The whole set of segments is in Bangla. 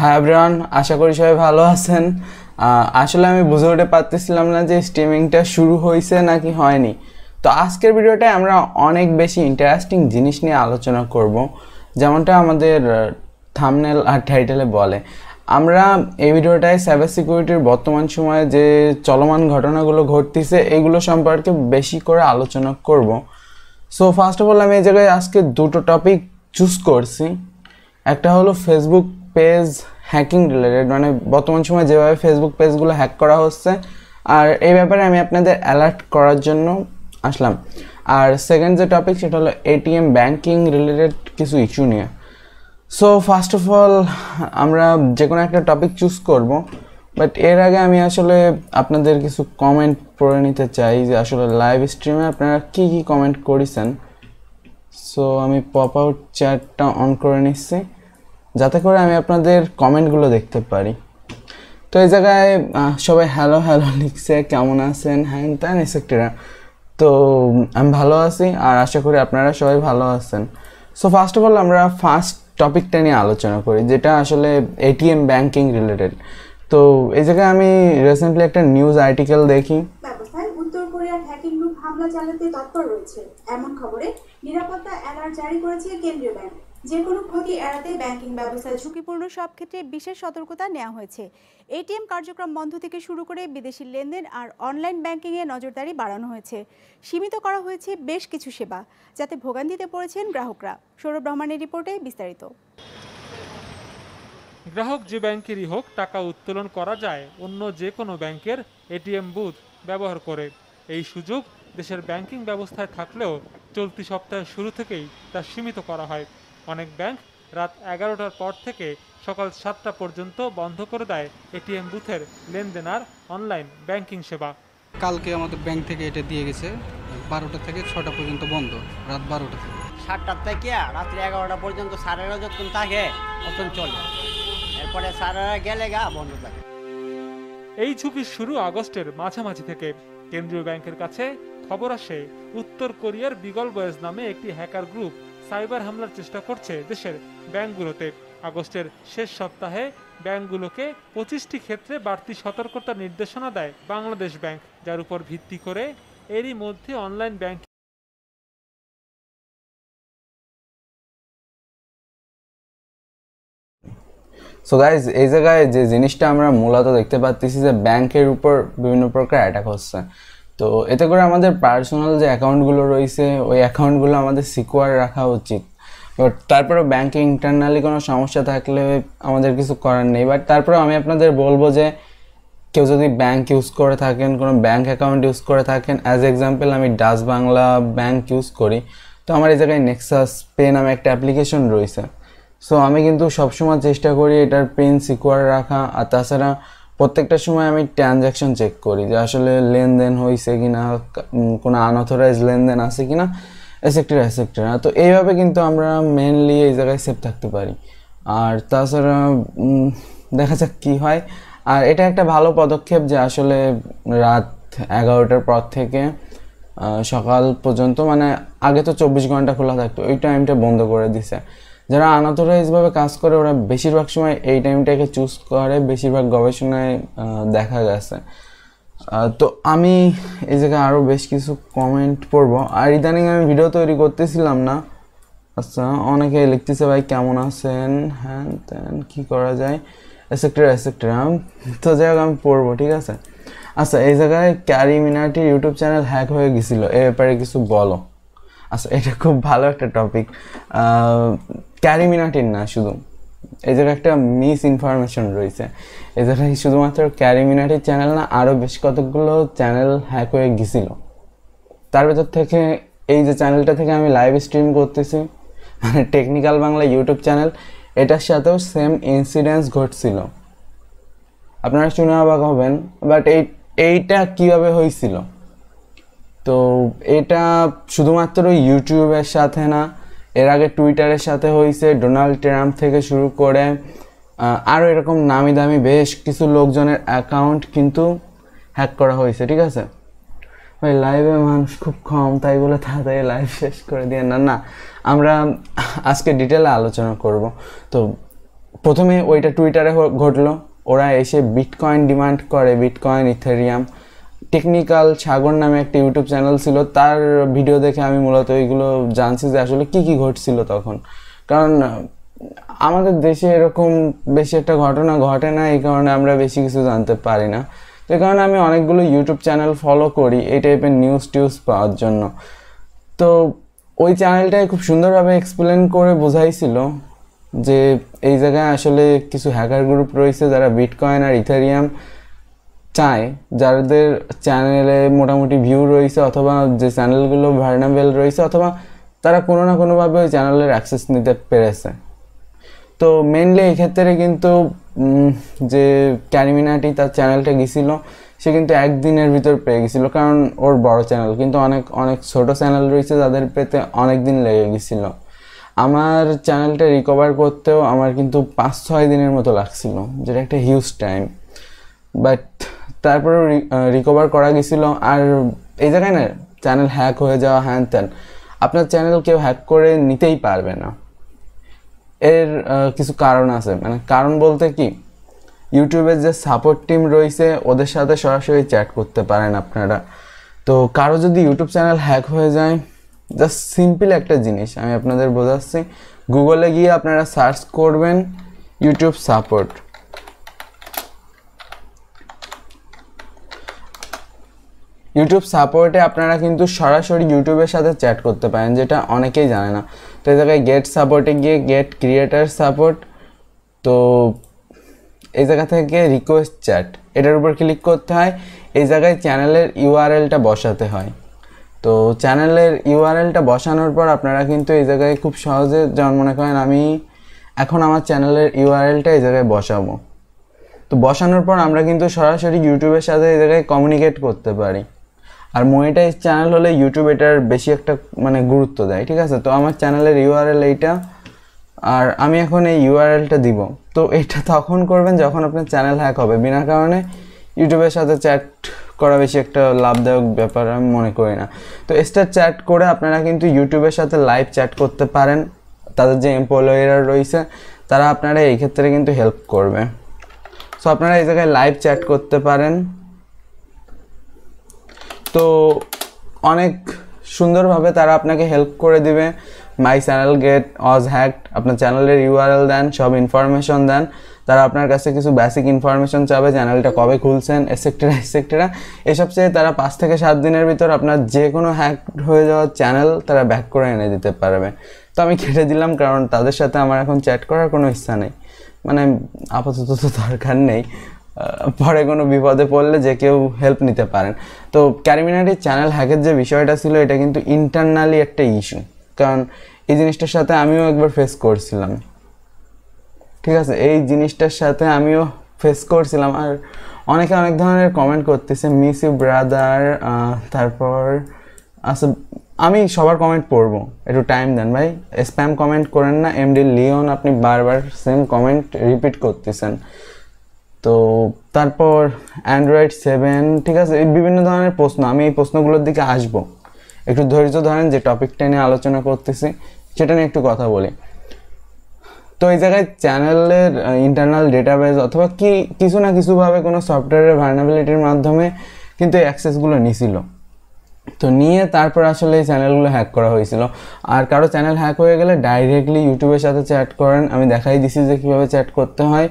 হাই এভরিওয়ান আশা করি সবাই ভালো আছেন আসলে আমি বুঝে উঠে পারতেছিলাম না যে স্ট্রিমিংটা শুরু হয়েছে নাকি হয়নি তো আজকের ভিডিওটায় আমরা অনেক বেশি ইন্টারেস্টিং জিনিস নিয়ে আলোচনা করব যেমনটা আমাদের থামনেল আর টাইটেলে বলে আমরা এই ভিডিওটায় সাইবার সিকিউরিটির বর্তমান সময়ে যে চলমান ঘটনাগুলো ঘটতেছে এগুলো সম্পর্কে বেশি করে আলোচনা করব সো ফার্স্ট অফ অল আমি এই জায়গায় আজকে দুটো টপিক চুজ করছি একটা হলো ফেসবুক পেজ হ্যাকিং রিলেটেড মানে বর্তমান সময় যেভাবে ফেসবুক পেজগুলো হ্যাক করা হচ্ছে আর এই ব্যাপারে আমি আপনাদের অ্যালার্ট করার জন্য আসলাম আর সেকেন্ড যে টপিক সেটা হলো এটিএম ব্যাংকিং রিলেটেড কিছু ইস্যু নিয়ে সো ফার্স্ট অফ অল আমরা যে কোনো একটা টপিক চুজ করব বাট এর আগে আমি আসলে আপনাদের কিছু কমেন্ট পড়ে নিতে চাই যে আসলে লাইভ স্ট্রিমে আপনারা কি কি কমেন্ট করেছেন সো আমি পপ আউট চ্যাটটা অন করে নিচ্ছি যাতে করে আমি আপনাদের কমেন্টগুলো দেখতে পারি তো এই জায়গায় সবাই হ্যালো হ্যালো লিখছে কেমন আছেন হ্যান ত্যান এসেক্টেরা তো আমি ভালো আছি আর আশা করি আপনারা সবাই ভালো আছেন সো ফার্স্ট অফ অল আমরা ফার্স্ট টপিকটা নিয়ে আলোচনা করি যেটা আসলে এটিএম ব্যাংকিং রিলেটেড তো এই জায়গায় আমি রিসেন্টলি একটা নিউজ আর্টিকেল দেখি হ্যাকিং গ্রুপ হামলা চালাতে তৎপর রয়েছে এমন খবরে নিরাপত্তা অ্যালার্ট জারি করেছে কেন্দ্রীয় ব্যাংক যে কোনো ক্ষতি এড়াতে ব্যাংকিং ব্যবস্থা ঝুঁকিপূর্ণ সব ক্ষেত্রে বিশেষ সতর্কতা নেওয়া হয়েছে এটিএম কার্যক্রম বন্ধ থেকে শুরু করে বিদেশি লেনদেন আর অনলাইন ব্যাংকিংয়ে নজরদারি বাড়ানো হয়েছে সীমিত করা হয়েছে বেশ কিছু সেবা যাতে ভোগান্তিতে পড়েছেন গ্রাহকরা সৌরভ রহমানের রিপোর্টে বিস্তারিত গ্রাহক যে ব্যাংকেরই হোক টাকা উত্তোলন করা যায় অন্য যে কোনো ব্যাংকের এটিএম বুথ ব্যবহার করে এই সুযোগ দেশের ব্যাংকিং ব্যবস্থায় থাকলেও চলতি সপ্তাহের শুরু থেকেই তা সীমিত করা হয় অনেক ব্যাংক রাত এগারোটার পর থেকে সকাল সাতটা পর্যন্ত বন্ধ করে দেয় এটিএম বুথের লেনদেন আর অনলাইন ব্যাংকিং সেবা কালকে আমাদের ব্যাংক থেকে এটা দিয়ে গেছে বারোটা থেকে ছটা পর্যন্ত বন্ধ রাত বারোটা থেকে সাতটার থেকে রাত্রি এগারোটা পর্যন্ত সারেরা যখন থাকে তখন চলে এরপরে সারেরা গেলে গা বন্ধ থাকে এই ঝুঁকি শুরু আগস্টের মাঝামাঝি থেকে কেন্দ্রীয় ব্যাংকের কাছে খবর আসে উত্তর কোরিয়ার বিগল বয়েজ নামে একটি হ্যাকার গ্রুপ সাইবার হামলার চেষ্টা করছে দেশের ব্যাংকগুলোতে আগস্টের শেষ সপ্তাহে ব্যাংকগুলোকে পঁচিশটি ক্ষেত্রে বাড়তি সতর্কতা নির্দেশনা দেয় বাংলাদেশ ব্যাংক যার উপর ভিত্তি করে এরই মধ্যে অনলাইন ব্যাংক সো গাইজ এই জায়গায় যে জিনিসটা আমরা মূলত দেখতে পাচ্ছি যে ব্যাংকের উপর বিভিন্ন প্রকার অ্যাটাক হচ্ছে তো এতে করে আমাদের পার্সোনাল যে অ্যাকাউন্টগুলো রয়েছে ওই অ্যাকাউন্টগুলো আমাদের সিকোয়ার রাখা উচিত বাট তারপরেও ব্যাংকে ইন্টারনালি কোনো সমস্যা থাকলে আমাদের কিছু করার নেই বাট তারপরেও আমি আপনাদের বলবো যে কেউ যদি ব্যাংক ইউজ করে থাকেন কোনো ব্যাংক অ্যাকাউন্ট ইউজ করে থাকেন অ্যাজ এক্সাম্পল আমি ডাস বাংলা ব্যাংক ইউজ করি তো আমার এই জায়গায় নেক্সাস পে নামে একটা অ্যাপ্লিকেশন রয়েছে সো আমি কিন্তু সবসময় চেষ্টা করি এটার পেন সিকোয়ার রাখা আর তাছাড়া প্রত্যেকটা সময় আমি ট্রানজ্যাকশন চেক করি যে আসলে লেনদেন হয়েছে কি না কোনো আনঅথরাইজ লেনদেন আছে কি না এসেক্টের এসেক্টর তো এইভাবে কিন্তু আমরা মেনলি এই জায়গায় সেফ থাকতে পারি আর তাছাড়া দেখা যাক কী হয় আর এটা একটা ভালো পদক্ষেপ যে আসলে রাত এগারোটার পর থেকে সকাল পর্যন্ত মানে আগে তো চব্বিশ ঘন্টা খোলা থাকতো ওই টাইমটা বন্ধ করে দিছে যারা আনাথোরাইজভাবে কাজ করে ওরা বেশিরভাগ সময় এই টাইমটাকে চুজ করে বেশিরভাগ গবেষণায় দেখা গেছে তো আমি এই জায়গায় আরও বেশ কিছু কমেন্ট পড়ব আর ইদানিং আমি ভিডিও তৈরি করতেছিলাম না আচ্ছা অনেকে লিখতেছে ভাই কেমন আছেন হ্যান ত্যান কী করা যায় এসেক্টরা এসেক্টরা তো যাই হোক আমি পড়বো ঠিক আছে আচ্ছা এই জায়গায় Carry Minati YouTube channel hack হয়ে গেছিলো এ ব্যাপারে কিছু বলো আচ্ছা এটা খুব ভালো একটা টপিক ক্যারিমিনাটিন না শুধু এদের একটা মিস ইনফরমেশন রয়েছে এদের শুধুমাত্র ক্যারিমিনাটির চ্যানেল না আরও বেশ কতগুলো চ্যানেল হ্যাক হয়ে গেছিলো তার ভেতর থেকে এই যে চ্যানেলটা থেকে আমি লাইভ স্ট্রিম করতেছি মানে টেকনিক্যাল বাংলা ইউটিউব চ্যানেল এটার সাথেও সেম ইনসিডেন্স ঘটছিল আপনারা শুনে অবাক হবেন বাট এই এইটা কীভাবে হয়েছিল তো এটা শুধুমাত্র ইউটিউবের সাথে না এর আগে টুইটারের সাথে হয়েছে ডোনাল্ড ট্রাম্প থেকে শুরু করে আরও এরকম নামি দামি বেশ কিছু লোকজনের অ্যাকাউন্ট কিন্তু হ্যাক করা হয়েছে ঠিক আছে ওই লাইভে মানুষ খুব কম তাই বলে তাড়াতাড়ি লাইভ শেষ করে দিয়ে না না আমরা আজকে ডিটেলে আলোচনা করব তো প্রথমে ওইটা টুইটারে ঘটলো ওরা এসে বিটকয়েন ডিমান্ড করে বিটকয়েন ইথেরিয়াম টেকনিক্যাল সাগর নামে একটা ইউটিউব চ্যানেল ছিল তার ভিডিও দেখে আমি মূলত এইগুলো জানছি যে আসলে কি কি ঘটছিল তখন কারণ আমাদের দেশে এরকম বেশি একটা ঘটনা ঘটে না এই কারণে আমরা বেশি কিছু জানতে পারি না তো এই কারণে আমি অনেকগুলো ইউটিউব চ্যানেল ফলো করি এই টাইপের নিউজ টিউজ পাওয়ার জন্য তো ওই চ্যানেলটায় খুব সুন্দরভাবে এক্সপ্লেন করে বোঝাইছিল যে এই জায়গায় আসলে কিছু হ্যাকার গ্রুপ রয়েছে যারা বিটকয়েন আর ইথারিয়াম চায় যাদের চ্যানেলে মোটামুটি ভিউ রয়েছে অথবা যে চ্যানেলগুলো ভার্নাবেল রয়েছে অথবা তারা কোনো না কোনোভাবে ওই চ্যানেলের অ্যাক্সেস নিতে পেরেছে তো মেনলি এক্ষেত্রে কিন্তু যে ক্যারিমিনাটি তার চ্যানেলটা গেছিলো সে কিন্তু একদিনের ভিতর পেয়ে গেছিলো কারণ ওর বড় চ্যানেল কিন্তু অনেক অনেক ছোট চ্যানেল রয়েছে যাদের পেতে অনেক দিন লেগে গেছিলো আমার চ্যানেলটা রিকভার করতেও আমার কিন্তু পাঁচ ছয় দিনের মতো লাগছিলো যেটা একটা হিউজ টাইম বাট তারপরে রিকভার করা গেছিল আর এই জায়গায় না চ্যানেল হ্যাক হয়ে যাওয়া হ্যান ত্যান আপনার চ্যানেল কেউ হ্যাক করে নিতেই পারবে না এর কিছু কারণ আছে মানে কারণ বলতে কি ইউটিউবের যে সাপোর্ট টিম রয়েছে ওদের সাথে সরাসরি চ্যাট করতে পারেন আপনারা তো কারো যদি ইউটিউব চ্যানেল হ্যাক হয়ে যায় জাস্ট সিম্পল একটা জিনিস আমি আপনাদের বোঝাচ্ছি গুগলে গিয়ে আপনারা সার্চ করবেন ইউটিউব সাপোর্ট ইউটিউব সাপোর্টে আপনারা কিন্তু সরাসরি ইউটিউবের সাথে চ্যাট করতে পারেন যেটা অনেকেই জানে না তো এই জায়গায় গেট সাপোর্টে গিয়ে গেট ক্রিয়েটার সাপোর্ট তো এই জায়গা থেকে রিকোয়েস্ট চ্যাট এটার উপর ক্লিক করতে হয় এই জায়গায় চ্যানেলের ইউআরএলটা বসাতে হয় তো চ্যানেলের ইউআরএলটা বসানোর পর আপনারা কিন্তু এই জায়গায় খুব সহজে যেমন মনে করেন আমি এখন আমার চ্যানেলের ইউআরএলটা এই জায়গায় বসাবো তো বসানোর পর আমরা কিন্তু সরাসরি ইউটিউবের সাথে এই জায়গায় কমিউনিকেট করতে পারি আর মনিটাইজ চ্যানেল হলে ইউটিউব এটার বেশি একটা মানে গুরুত্ব দেয় ঠিক আছে তো আমার চ্যানেলের ইউআরএল এইটা আর আমি এখন এই ইউআরএলটা দিব তো এটা তখন করবেন যখন আপনার চ্যানেল হ্যাক হবে বিনা কারণে ইউটিউবের সাথে চ্যাট করা বেশি একটা লাভদায়ক ব্যাপার আমি মনে করি না তো স্টার চ্যাট করে আপনারা কিন্তু ইউটিউবের সাথে লাইভ চ্যাট করতে পারেন তাদের যে এমপ্লয়াররা রয়েছে তারা আপনারা এই ক্ষেত্রে কিন্তু হেল্প করবে সো আপনারা এই জায়গায় লাইভ চ্যাট করতে পারেন তো অনেক সুন্দরভাবে তারা আপনাকে হেল্প করে দিবে মাই চ্যানেল গেট অজ হ্যাক্ট আপনার চ্যানেলের ইউআরএল দেন সব ইনফরমেশন দেন তারা আপনার কাছে কিছু বেসিক ইনফরমেশন চাবে চ্যানেলটা কবে খুলছেন এসেক্টেরা এসেক্টেরা এসব চেয়ে তারা পাঁচ থেকে সাত দিনের ভিতর আপনার যে কোনো হ্যাক হয়ে যাওয়া চ্যানেল তারা ব্যাক করে এনে দিতে পারবে তো আমি কেটে দিলাম কারণ তাদের সাথে আমার এখন চ্যাট করার কোনো ইচ্ছা নেই মানে আপাতত তো দরকার নেই পরে কোনো বিপদে পড়লে যে কেউ হেল্প নিতে পারেন তো ক্যারিমিনাটির চ্যানেল হ্যাকের যে বিষয়টা ছিল এটা কিন্তু ইন্টারনালি একটা ইস্যু কারণ এই জিনিসটার সাথে আমিও একবার ফেস করছিলাম ঠিক আছে এই জিনিসটার সাথে আমিও ফেস করছিলাম আর অনেকে অনেক ধরনের কমেন্ট করতেছে মিস ইউ ব্রাদার তারপর আচ্ছা আমি সবার কমেন্ট পড়ব একটু টাইম দেন ভাই স্প্যাম কমেন্ট করেন না এমডি লিওন আপনি বারবার সেম কমেন্ট রিপিট করতেছেন তো তারপর অ্যান্ড্রয়েড সেভেন ঠিক আছে বিভিন্ন ধরনের প্রশ্ন আমি এই প্রশ্নগুলোর দিকে আসব একটু ধৈর্য ধরেন যে টপিকটা নিয়ে আলোচনা করতেছি সেটা নিয়ে একটু কথা বলি তো এই জায়গায় চ্যানেলের ইন্টারনাল ডেটাবেস অথবা কি কিছু না কিছুভাবে কোনো সফটওয়্যারের ভার্নাবিলিটির মাধ্যমে কিন্তু অ্যাক্সেসগুলো নিছিল তো নিয়ে তারপর আসলে এই চ্যানেলগুলো হ্যাক করা হয়েছিল আর কারো চ্যানেল হ্যাক হয়ে গেলে ডাইরেক্টলি ইউটিউবের সাথে চ্যাট করেন আমি দেখাই দিছি যে কীভাবে চ্যাট করতে হয়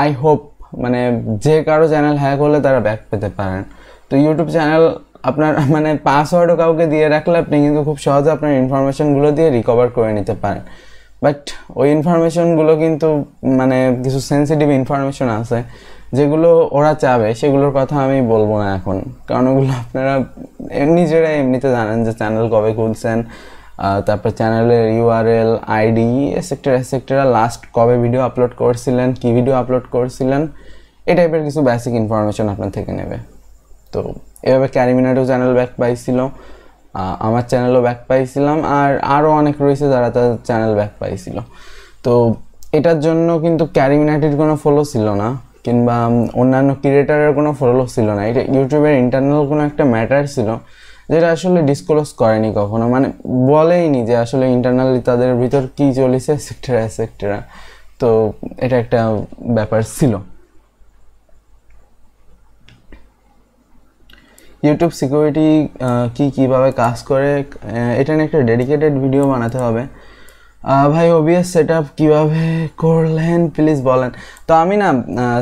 আই হোপ মানে যে কারো চ্যানেল হ্যাক হলে তারা ব্যাক পেতে পারেন তো ইউটিউব চ্যানেল আপনার মানে পাসওয়ার্ডও কাউকে দিয়ে রাখলে আপনি কিন্তু খুব সহজে আপনার ইনফরমেশনগুলো দিয়ে রিকভার করে নিতে পারেন বাট ওই ইনফরমেশনগুলো কিন্তু মানে কিছু সেন্সিটিভ ইনফরমেশন আছে যেগুলো ওরা চাবে সেগুলোর কথা আমি বলবো না এখন কারণ ওগুলো আপনারা নিজেরাই এমনিতে জানেন যে চ্যানেল কবে খুলছেন তারপর চ্যানেলের ইউআরএল আইডি এসেক্টর এসেক্টরা লাস্ট কবে ভিডিও আপলোড করছিলেন কি ভিডিও আপলোড করছিলেন এই টাইপের কিছু বেসিক ইনফরমেশন আপনার থেকে নেবে তো এভাবে ক্যারিমিনাটও চ্যানেল ব্যাক পাইছিল আমার চ্যানেলও ব্যাক পাইছিলাম আর আরও অনেক রয়েছে যারা তাদের চ্যানেল ব্যাক পাইছিল তো এটার জন্য কিন্তু ক্যারিমিনাটির কোনো ফলো ছিল না কিংবা অন্যান্য ক্রিয়েটারের কোনো ফলো ছিল না এটা ইউটিউবের ইন্টারনাল কোনো একটা ম্যাটার ছিল যেটা আসলে ডিসক্লোজ করেনি কখনো মানে বলেইনি যে আসলে ইন্টারনালি তাদের ভিতর কী চলেছে সেক্টরা সেক্টরা তো এটা একটা ব্যাপার ছিল ইউটিউব সিকিউরিটি কি কীভাবে কাজ করে এটা নিয়ে একটা ডেডিকেটেড ভিডিও বানাতে হবে ভাই ওবিএস সেট আপ কীভাবে করলেন প্লিজ বলেন তো আমি না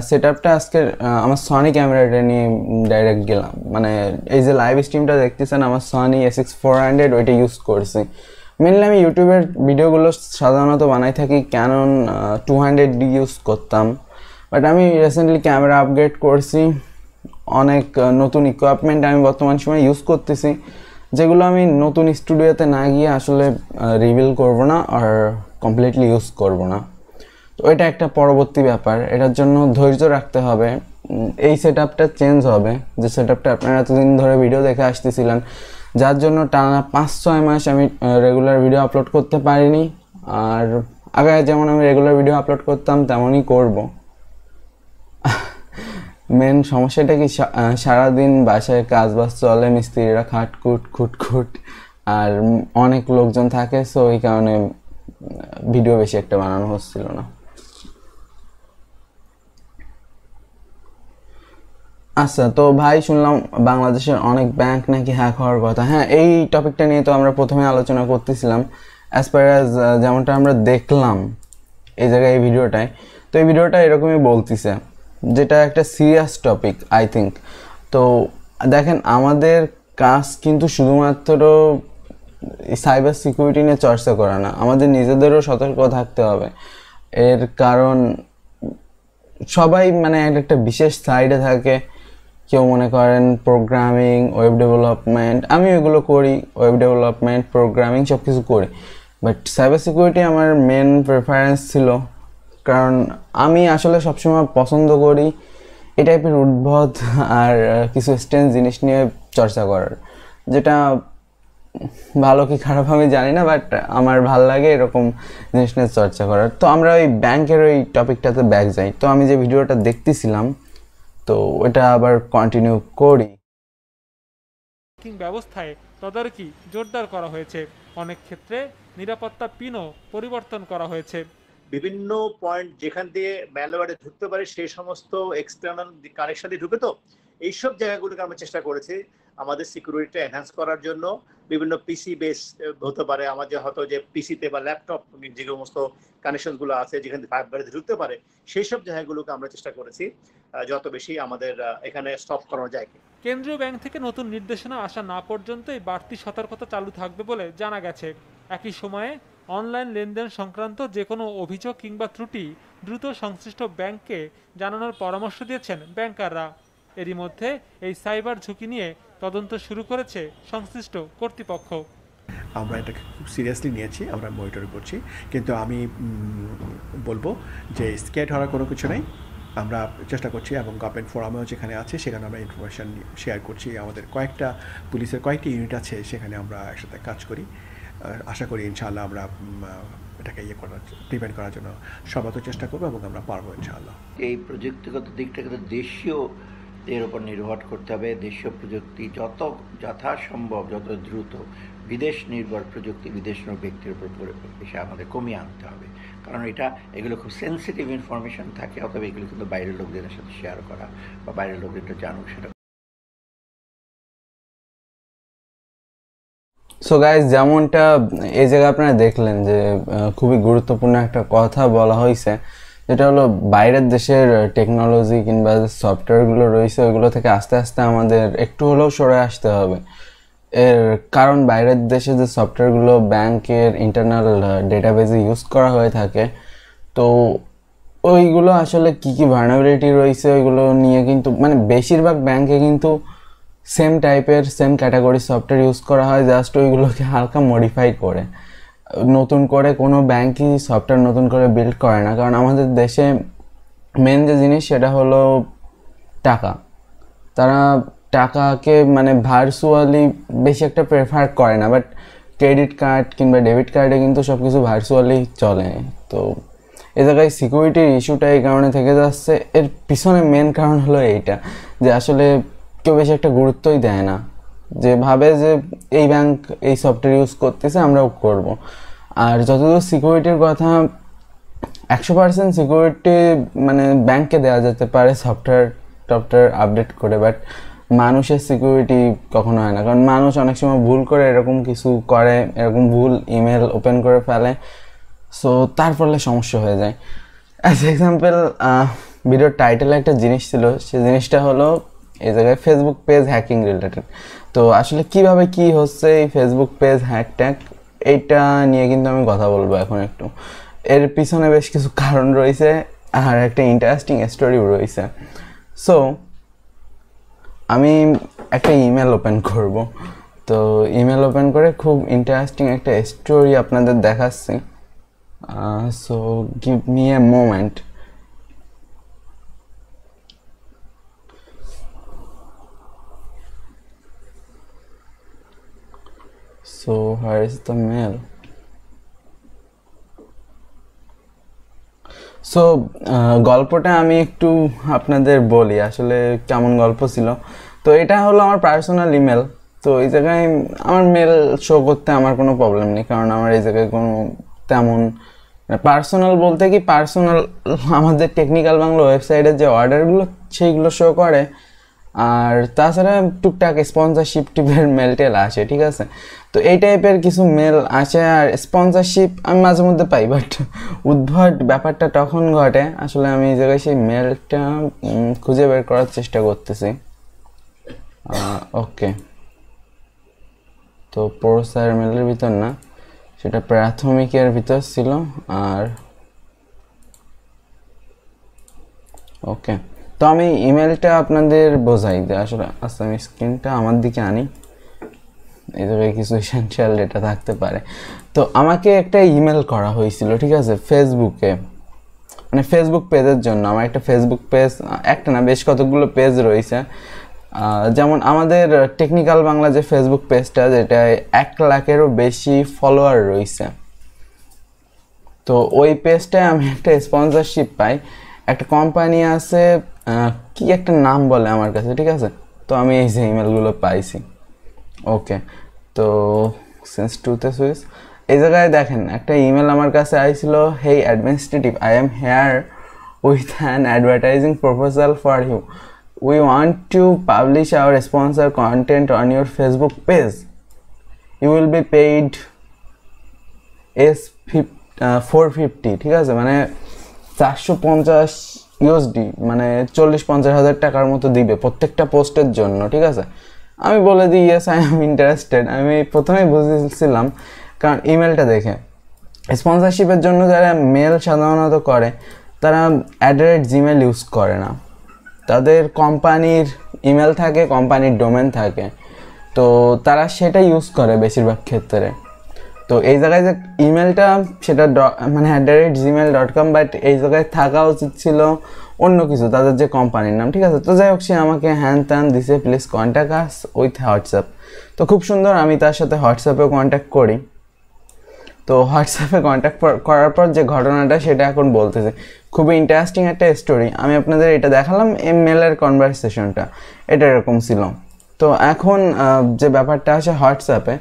সেট আপটা আজকে আমার সনি ক্যামেরাটা নিয়ে ডাইরেক্ট গেলাম মানে এই যে লাইভ স্ট্রিমটা দেখতেছেন আমার Sony S six four hundred ওইটা ইউজ করছি মেনলি আমি ইউটিউবের ভিডিওগুলো সাধারণত বানাই থাকি Canon two hundred D use করতাম বাট আমি রিসেন্টলি ক্যামেরা আপগ্রেড করছি অনেক নতুন ইকুইপমেন্ট আমি বর্তমান সময় ইউজ করতেছি যেগুলো আমি নতুন স্টুডিওতে না গিয়ে আসলে রিভিল করব না আর কমপ্লিটলি ইউজ করব না তো এটা একটা পরবর্তী ব্যাপার এটার জন্য ধৈর্য রাখতে হবে এই সেট আপটা চেঞ্জ হবে যে সেট আপটা আপনারা এতদিন ধরে ভিডিও দেখে আসতেছিলেন যার জন্য টানা পাঁচ ছয় মাস আমি রেগুলার ভিডিও আপলোড করতে পারিনি আর আগে যেমন আমি রেগুলার ভিডিও আপলোড করতাম তেমনই করব মেন সমস্যাটা কি সারাদিন বাসায় কাজ বাজ চলে মিস্ত্রিরা খাটকুট খুটখুট আর অনেক লোকজন থাকে সো এই কারণে ভিডিও বেশি একটা বানানো হচ্ছিল না আচ্ছা তো ভাই শুনলাম বাংলাদেশের অনেক ব্যাংক নাকি হ্যাক হওয়ার কথা হ্যাঁ এই টপিকটা নিয়ে তো আমরা প্রথমে আলোচনা করতেছিলাম অ্যাজ পার অ্যাজ যেমনটা আমরা দেখলাম এই জায়গায় এই ভিডিওটায় তো এই ভিডিওটা এরকমই বলতেছে যেটা একটা সিরিয়াস টপিক আই থিঙ্ক তো দেখেন আমাদের কাজ কিন্তু শুধুমাত্র সাইবার সিকিউরিটি নিয়ে চর্চা করা না আমাদের নিজেদেরও সতর্ক থাকতে হবে এর কারণ সবাই মানে একটা বিশেষ সাইডে থাকে কেউ মনে করেন প্রোগ্রামিং ওয়েব ডেভেলপমেন্ট আমি ওইগুলো করি ওয়েব ডেভেলপমেন্ট প্রোগ্রামিং সব কিছু করি বাট সাইবার সিকিউরিটি আমার মেন প্রেফারেন্স ছিল কারণ আমি আসলে সবসময় পছন্দ করি এই টাইপের উদ্ভব আর কিছু স্ট্রেঞ্জ জিনিস নিয়ে চর্চা করার যেটা ভালো কি খারাপ আমি জানি না বাট আমার ভাল লাগে এরকম জিনিস নিয়ে চর্চা করার তো আমরা ওই ব্যাংকের ওই টপিকটাতে ব্যাক যাই তো আমি যে ভিডিওটা দেখতেছিলাম তো ওটা আবার কন্টিনিউ করি ব্যবস্থায় তদারকি জোরদার করা হয়েছে অনেক ক্ষেত্রে নিরাপত্তা পিনও পরিবর্তন করা হয়েছে বিভিন্ন পয়েন্ট যেখান দিয়ে ম্যালওয়্যারে ঢুকতে পারে সেই সমস্ত এক্সটার্নাল কানেকশন দিয়ে ঢুকে তো এইসব জায়গাগুলোকে আমরা চেষ্টা করেছি আমাদের সিকিউরিটিটা এনহ্যান্স করার জন্য বিভিন্ন পিসি বেস হতে পারে আমাদের হয়তো যে পিসিতে বা ল্যাপটপ যে সমস্ত কানেকশনগুলো আছে যেখান থেকে বাড়িতে ঢুকতে পারে সেই সব জায়গাগুলোকে আমরা চেষ্টা করেছি যত বেশি আমাদের এখানে স্টপ করানো যায় কেন্দ্রীয় ব্যাংক থেকে নতুন নির্দেশনা আসা না পর্যন্ত এই বাড়তি সতর্কতা চালু থাকবে বলে জানা গেছে একই সময়ে অনলাইন লেনদেন সংক্রান্ত যে কোনো অভিযোগ কিংবা ত্রুটি দ্রুত সংশ্লিষ্ট ব্যাংককে জানানোর পরামর্শ দিয়েছেন ব্যাংকাররা এরই মধ্যে এই সাইবার ঝুঁকি নিয়ে তদন্ত শুরু করেছে সংশ্লিষ্ট কর্তৃপক্ষ আমরা এটাকে খুব সিরিয়াসলি নিয়েছি আমরা মনিটর করছি কিন্তু আমি বলবো যে স্কেট হওয়ার কোনো কিছু নেই আমরা চেষ্টা করছি এবং গভর্নমেন্ট ফোরামেও যেখানে আছে সেখানে আমরা ইনফরমেশান শেয়ার করছি আমাদের কয়েকটা পুলিশের কয়েকটি ইউনিট আছে সেখানে আমরা একসাথে কাজ করি আশা করি ইনশাল্লাহ আমরা এটাকে ইয়ে করার প্রিভেন্ট করার জন্য তো চেষ্টা করবো এবং আমরা পারবো ইনশাআল্লাহ এই প্রযুক্তিগত দিকটাকে তো দেশীয় এর উপর নির্ভর করতে হবে দেশীয় প্রযুক্তি যত যথাসম্ভব যত দ্রুত বিদেশ নির্ভর প্রযুক্তি বিদেশ ব্যক্তির উপর এসে আমাদের কমিয়ে আনতে হবে কারণ এটা এগুলো খুব সেন্সিটিভ ইনফরমেশন থাকে অথবা এগুলো কিন্তু বাইরের লোকদের সাথে শেয়ার করা বা বাইরের লোকদের জানুক সেটা সো গাইজ যেমনটা এই জায়গায় আপনারা দেখলেন যে খুবই গুরুত্বপূর্ণ একটা কথা বলা হয়েছে যেটা হলো বাইরের দেশের টেকনোলজি কিংবা সফটওয়্যারগুলো রয়েছে ওইগুলো থেকে আস্তে আস্তে আমাদের একটু হলেও সরে আসতে হবে এর কারণ বাইরের দেশে যে সফটওয়্যারগুলো ব্যাংকের ইন্টারনাল ডেটাবেজে ইউজ করা হয়ে থাকে তো ওইগুলো আসলে কী কী ভার্নাবিলিটি রয়েছে ওইগুলো নিয়ে কিন্তু মানে বেশিরভাগ ব্যাংকে কিন্তু সেম টাইপের সেম ক্যাটাগরি সফটওয়্যার ইউজ করা হয় জাস্ট ওইগুলোকে হালকা মডিফাই করে নতুন করে কোনো ব্যাঙ্কই সফটওয়্যার নতুন করে বিল্ড করে না কারণ আমাদের দেশে মেন যে জিনিস সেটা হলো টাকা তারা টাকাকে মানে ভার্চুয়ালি বেশি একটা প্রেফার করে না বাট ক্রেডিট কার্ড কিংবা ডেবিট কার্ডে কিন্তু সব কিছু ভার্চুয়ালি চলে তো এ জায়গায় সিকিউরিটির ইস্যুটা এই কারণে থেকে যাচ্ছে এর পিছনে মেন কারণ হলো এইটা যে আসলে কেউ বেশি একটা গুরুত্বই দেয় না যে ভাবে যে এই ব্যাংক এই সফটওয়্যার ইউজ করতেছে আমরা করব আর যতদূর সিকিউরিটির কথা একশো পার্সেন্ট সিকিউরিটি মানে ব্যাংকে দেওয়া যেতে পারে সফটওয়্যার টফটওয়্যার আপডেট করে বাট মানুষের সিকিউরিটি কখনো হয় না কারণ মানুষ অনেক সময় ভুল করে এরকম কিছু করে এরকম ভুল ইমেল ওপেন করে ফেলে সো তার ফলে সমস্যা হয়ে যায় অ্যাজ এক্সাম্পল ভিডিওর টাইটেলে একটা জিনিস ছিল সে জিনিসটা হলো এই জায়গায় ফেসবুক পেজ হ্যাকিং রিলেটেড তো আসলে কিভাবে কি হচ্ছে এই ফেসবুক পেজ হ্যাক ট্যাক এইটা নিয়ে কিন্তু আমি কথা বলবো এখন একটু এর পিছনে বেশ কিছু কারণ রয়েছে আর একটা ইন্টারেস্টিং স্টোরিও রয়েছে সো আমি একটা ইমেল ওপেন করব তো ইমেল ওপেন করে খুব ইন্টারেস্টিং একটা স্টোরি আপনাদের দেখাচ্ছি so give me a moment So here is the mail. So গল্পটা আমি একটু আপনাদের বলি আসলে কেমন গল্প ছিল তো এটা হলো আমার পার্সোনাল ইমেল তো এই জায়গায় আমার মেল শো করতে আমার কোনো প্রবলেম নেই কারণ আমার এই জায়গায় কোনো তেমন পার্সোনাল বলতে কি পার্সোনাল আমাদের টেকনিক্যাল বাংলা ওয়েবসাইটের যে অর্ডারগুলো সেইগুলো শো করে আর তাছাড়া টুকটাক স্পন্সারশিপ টিপের মেল টেল আছে ঠিক আছে তো এই টাইপের কিছু মেল আছে আর স্পন্সারশিপ আমি মাঝে মধ্যে পাই বাট উদ্ভট ব্যাপারটা তখন ঘটে আসলে আমি এই জায়গায় সেই মেলটা খুঁজে বের করার চেষ্টা করতেছি ওকে তো প্রসার মেলের ভিতর না সেটা প্রাথমিকের ভিতর ছিল আর ওকে তো আমি ইমেলটা আপনাদের বোঝাই যে আসলে আচ্ছা আমি স্ক্রিনটা আমার দিকে আনি এইভাবে কিছু এসেন্সিয়াল ডেটা থাকতে পারে তো আমাকে একটা ইমেল করা হয়েছিল ঠিক আছে ফেসবুকে মানে ফেসবুক পেজের জন্য আমার একটা ফেসবুক পেজ একটা না বেশ কতগুলো পেজ রয়েছে যেমন আমাদের টেকনিক্যাল বাংলা যে ফেসবুক পেজটা যেটায় এক লাখেরও বেশি ফলোয়ার রয়েছে তো ওই পেজটায় আমি একটা স্পন্সরশিপ পাই একটা কোম্পানি আছে কি একটা নাম বলে আমার কাছে ঠিক আছে তো আমি এই যে ইমেলগুলো পাইছি ওকে তো সিন্স টুতে সুইস এই জায়গায় দেখেন একটা ইমেল আমার কাছে আইছিল hey administrative I am here with an advertising proposal for you we want to publish our sponsor content on your Facebook page you will be paid as ফিফ ফোর ফিফটি ঠিক আছে মানে চারশো পঞ্চাশ ইউএসডি মানে চল্লিশ পঞ্চাশ হাজার টাকার মতো দিবে প্রত্যেকটা পোস্টের জন্য ঠিক আছে আমি বলে দিই ইয়েস আই এম ইন্টারেস্টেড আমি প্রথমেই বুঝেছিলাম কারণ ইমেলটা দেখে স্পন্সারশিপের জন্য যারা মেল সাধারণত করে তারা অ্যাড্রেড রেট জিমেল ইউজ করে না তাদের কোম্পানির ইমেল থাকে কোম্পানির ডোমেন থাকে তো তারা সেটা ইউজ করে বেশিরভাগ ক্ষেত্রে তো এই জায়গায় যে ইমেলটা সেটা মানে at the rate Gmail dot com but এই জায়গায় থাকা উচিত ছিল অন্য কিছু তাদের যে কোম্পানির নাম ঠিক আছে তো যাই হোক সে আমাকে হ্যান ত্যান দিছে please contact us with WhatsApp তো খুব সুন্দর আমি তার সাথে হোয়াটসঅ্যাপেও কন্ট্যাক্ট করি তো হোয়াটসঅ্যাপে কন্ট্যাক্ট করার পর যে ঘটনাটা সেটা এখন বলতেছে খুবই ইন্টারেস্টিং একটা স্টোরি আমি আপনাদের এটা দেখালাম এম মেলের কনভারসেশনটা এটা এরকম ছিল তো এখন যে ব্যাপারটা আছে হোয়াটসঅ্যাপে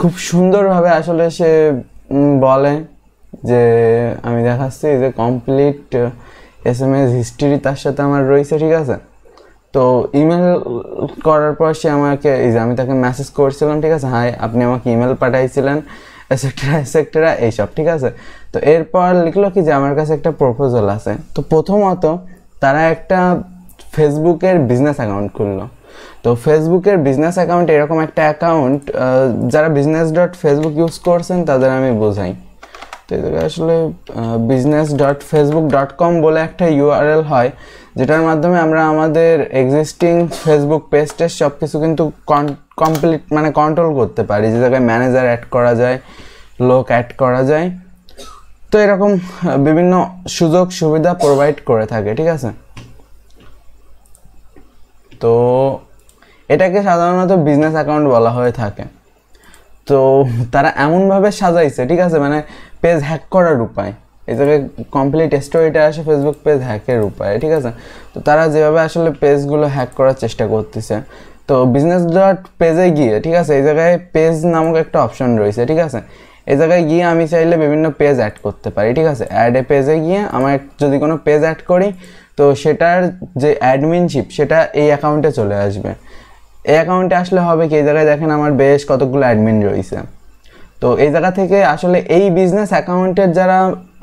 খুব সুন্দরভাবে আসলে সে বলে যে আমি দেখাচ্ছি যে complete S M S history তার সাথে আমার রয়েছে ঠিক আছে তো ইমেল করার পর সে আমাকে এই যে আমি তাকে মেসেজ করছিলাম ঠিক আছে হাই আপনি আমাকে ইমেল পাঠাইছিলেন এসেক্টরা এসেক্টরা এইসব ঠিক আছে তো এরপর লিখলো কি যে আমার কাছে একটা প্রপোজাল আছে তো প্রথমত তারা একটা ফেসবুকের বিজনেস অ্যাকাউন্ট খুললো তো ফেসবুকের বিজনেস অ্যাকাউন্ট এরকম একটা অ্যাকাউন্ট যারা বিজনেস ডট ফেসবুক ইউজ করছেন তাদের আমি বোঝাই তো এদের আসলে business dot Facebook dot com বলে একটা ইউআরএল হয় যেটার মাধ্যমে আমরা আমাদের এক্সিস্টিং ফেসবুক পেজটেজ সব কিছু কিন্তু কমপ্লিট মানে কন্ট্রোল করতে পারি যে জায়গায় ম্যানেজার অ্যাড করা যায় লোক অ্যাড করা যায় তো এরকম বিভিন্ন সুযোগ সুবিধা প্রোভাইড করে থাকে ঠিক আছে তো এটাকে সাধারণত বিজনেস অ্যাকাউন্ট বলা হয়ে থাকে তো তারা এমনভাবে সাজাইছে ঠিক আছে মানে পেজ হ্যাক করার উপায় এই জায়গায় কমপ্লিট স্টোরিটা আসে ফেসবুক পেজ হ্যাকের উপায় ঠিক আছে তো তারা যেভাবে আসলে পেজগুলো হ্যাক করার চেষ্টা করতেছে তো বিজনেস ডট পেজে গিয়ে ঠিক আছে এই জায়গায় পেজ নামক একটা অপশন রয়েছে ঠিক আছে এই জায়গায় গিয়ে আমি চাইলে বিভিন্ন পেজ অ্যাড করতে পারি ঠিক আছে অ্যাডে পেজে গিয়ে আমার যদি কোনো পেজ অ্যাড করি তো সেটার যে অ্যাডমিনশিপ সেটা এই অ্যাকাউন্টে চলে আসবে এই অ্যাকাউন্টে আসলে হবে কি এই জায়গায় দেখেন আমার বেশ কতগুলো অ্যাডমিন রয়েছে তো এই জায়গা থেকে আসলে এই বিজনেস অ্যাকাউন্টের যারা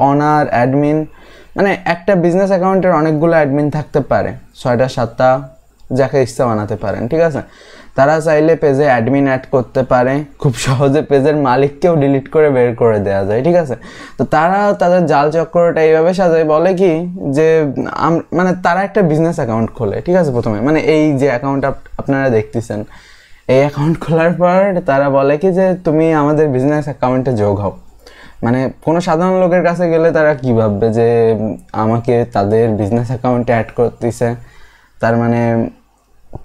অনার অ্যাডমিন মানে একটা বিজনেস অ্যাকাউন্টের অনেকগুলো অ্যাডমিন থাকতে পারে ছয়টা সাতটা যাকে ইচ্ছা বানাতে পারেন ঠিক আছে তারা চাইলে পেজে অ্যাডমিন অ্যাড করতে পারে খুব সহজে পেজের মালিককেও ডিলিট করে বের করে দেওয়া যায় ঠিক আছে তো তারা তাদের জাল চক্রটা এইভাবে সাজায় বলে কি যে মানে তারা একটা বিজনেস অ্যাকাউন্ট খোলে ঠিক আছে প্রথমে মানে এই যে অ্যাকাউন্ট আপনারা দেখতেছেন এই অ্যাকাউন্ট খোলার পর তারা বলে কি যে তুমি আমাদের বিজনেস অ্যাকাউন্টে যোগ হও মানে কোনো সাধারণ লোকের কাছে গেলে তারা কী ভাববে যে আমাকে তাদের বিজনেস অ্যাকাউন্টে অ্যাড করতেছে তার মানে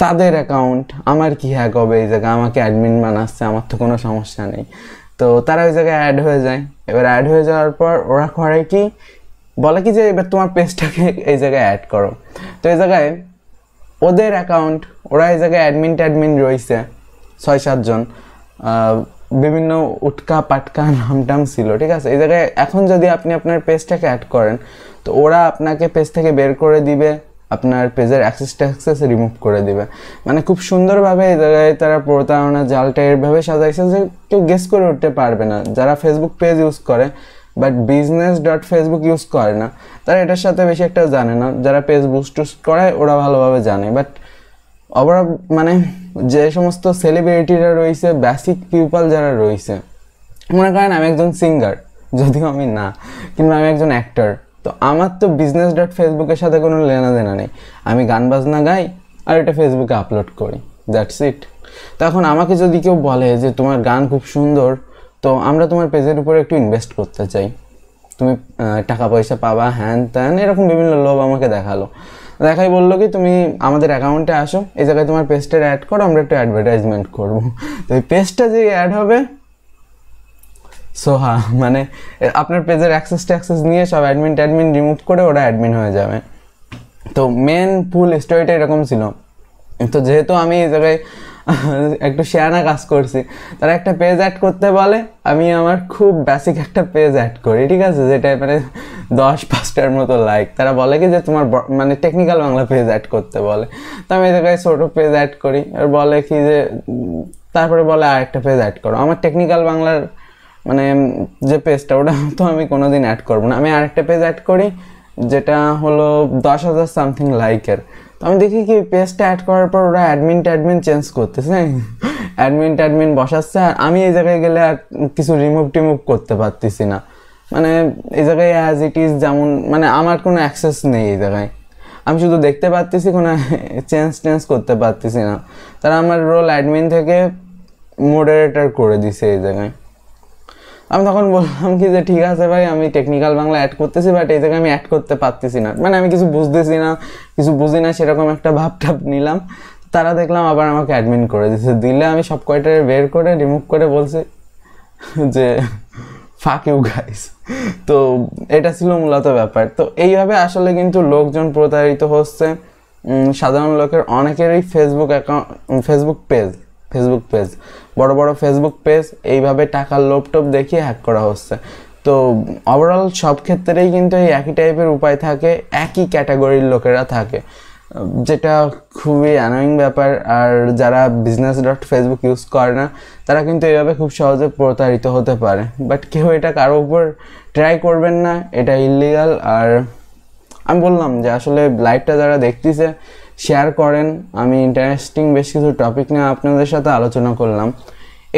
তাদের অ্যাকাউন্ট আমার কি হ্যাক হবে এই জায়গায় আমাকে অ্যাডমিন বানাচ্ছে আমার তো কোনো সমস্যা নেই তো তারা ওই জায়গায় অ্যাড হয়ে যায় এবার অ্যাড হয়ে যাওয়ার পর ওরা করে কি বলে কি যে এবার তোমার পেজটাকে এই জায়গায় অ্যাড করো তো এই জায়গায় ওদের অ্যাকাউন্ট ওরা এই জায়গায় অ্যাডমিন ট্যাডমিন রয়েছে ছয় সাতজন বিভিন্ন উটকা পাটকা নামটাম ছিল ঠিক আছে এই জায়গায় এখন যদি আপনি আপনার পেজটাকে অ্যাড করেন তো ওরা আপনাকে পেজ থেকে বের করে দিবে আপনার পেজের অ্যাক্সেস ট্যাক্সেস রিমুভ করে দেবে মানে খুব সুন্দরভাবে তারা প্রতারণা জালটা এভাবে সাজাইছে যে কেউ গেস করে উঠতে পারবে না যারা ফেসবুক পেজ ইউজ করে but business dot Facebook use করে না তারা এটার সাথে বেশি একটা জানে না যারা পেজ বুস্ট টুস্ট করে ওরা ভালোভাবে জানে বাট আবার মানে যে সমস্ত সেলিব্রিটিরা রয়েছে বেসিক পিপল যারা রয়েছে মনে করেন আমি একজন সিঙ্গার যদিও আমি না কিন্তু আমি একজন অ্যাক্টর তো আমার তো বিজনেস ডট ফেসবুকের সাথে কোনো লেনা দেনা নেই আমি গান বাজনা গাই আর এটা ফেসবুকে আপলোড করি দ্যাটস ইট এখন আমাকে যদি কেউ বলে যে তোমার গান খুব সুন্দর তো আমরা তোমার পেজের উপরে একটু ইনভেস্ট করতে চাই তুমি টাকা পয়সা পাবা হ্যান ত্যান এরকম বিভিন্ন লোভ আমাকে দেখালো দেখাই বললো কি তুমি আমাদের অ্যাকাউন্টে আসো এই জায়গায় তোমার পেজটা অ্যাড করো আমরা একটু অ্যাডভার্টাইজমেন্ট করবো তো এই পেজটা যে অ্যাড হবে সো হ্যাঁ মানে আপনার পেজের অ্যাক্সেস ট্যাক্সেস নিয়ে সব অ্যাডমিন ট্যাডমিন রিমুভ করে ওরা অ্যাডমিন হয়ে যাবে তো মেন ফুল স্টোরিটা এরকম ছিল তো যেহেতু আমি এই জায়গায় একটু শেয়ানা কাজ করছি তারা একটা পেজ অ্যাড করতে বলে আমি আমার খুব বেসিক একটা পেজ অ্যাড করি ঠিক আছে যেটা মানে দশ পাঁচটার মতো লাইক তারা বলে কি যে তোমার মানে টেকনিক্যাল বাংলা পেজ অ্যাড করতে বলে তো আমি এই জায়গায় ছোটো পেজ অ্যাড করি আর বলে কি যে তারপরে বলে আর একটা পেজ অ্যাড করো আমার টেকনিক্যাল বাংলার মানে যে পেজটা ওটা তো আমি কোনো দিন অ্যাড করবো না আমি আরেকটা পেজ অ্যাড করি যেটা হলো দশ হাজার সামথিং লাইকের তো আমি দেখি কি পেজটা অ্যাড করার পর ওরা অ্যাডমিন ট্যাডমিন চেঞ্জ করতেছে অ্যাডমিন ট্যাডমিন বসাচ্ছে আর আমি এই জায়গায় গেলে আর কিছু রিমুভ টিমুভ করতে পারতেছি না মানে এই জায়গায় অ্যাজ ইট ইজ যেমন মানে আমার কোনো অ্যাক্সেস নেই এই জায়গায় আমি শুধু দেখতে পারতেছি কোনো চেঞ্জ টেঞ্জ করতে পারতেছি না তারা আমার রোল অ্যাডমিন থেকে মডারেটার করে দিছে এই জায়গায় আমি তখন বললাম কি যে ঠিক আছে ভাই আমি টেকনিক্যাল বাংলা অ্যাড করতেছি বাট এই জায়গায় আমি অ্যাড করতে পারতেছি না মানে আমি কিছু বুঝতেছি না কিছু বুঝি না সেরকম একটা ভাবটাপ নিলাম তারা দেখলাম আবার আমাকে অ্যাডমিন করে দিছে দিলে আমি সব কয়টা বের করে রিমুভ করে বলছি যে ফাঁক ইউ গাইস তো এটা ছিল মূলত ব্যাপার তো এইভাবে আসলে কিন্তু লোকজন প্রতারিত হচ্ছে সাধারণ লোকের অনেকেরই Facebook account Facebook page Facebook page বড় বড় ফেসবুক পেজ এইভাবে টাকার লোপটোপ দেখিয়ে হ্যাক করা হচ্ছে তো ওভারঅল সব ক্ষেত্রেই কিন্তু এই একই টাইপের উপায় থাকে একই ক্যাটাগরির লোকেরা থাকে যেটা খুবই অ্যানোয়িং ব্যাপার আর যারা বিজনেস ডট ফেসবুক ইউজ করে না তারা কিন্তু এইভাবে খুব সহজে প্রতারিত হতে পারে বাট কেউ এটা কারো উপর ট্রাই করবেন না এটা ইলিগাল আর আমি বললাম যে আসলে লাইভটা যারা দেখতেছে শেয়ার করেন আমি ইন্টারেস্টিং বেশ কিছু টপিক নিয়ে আপনাদের সাথে আলোচনা করলাম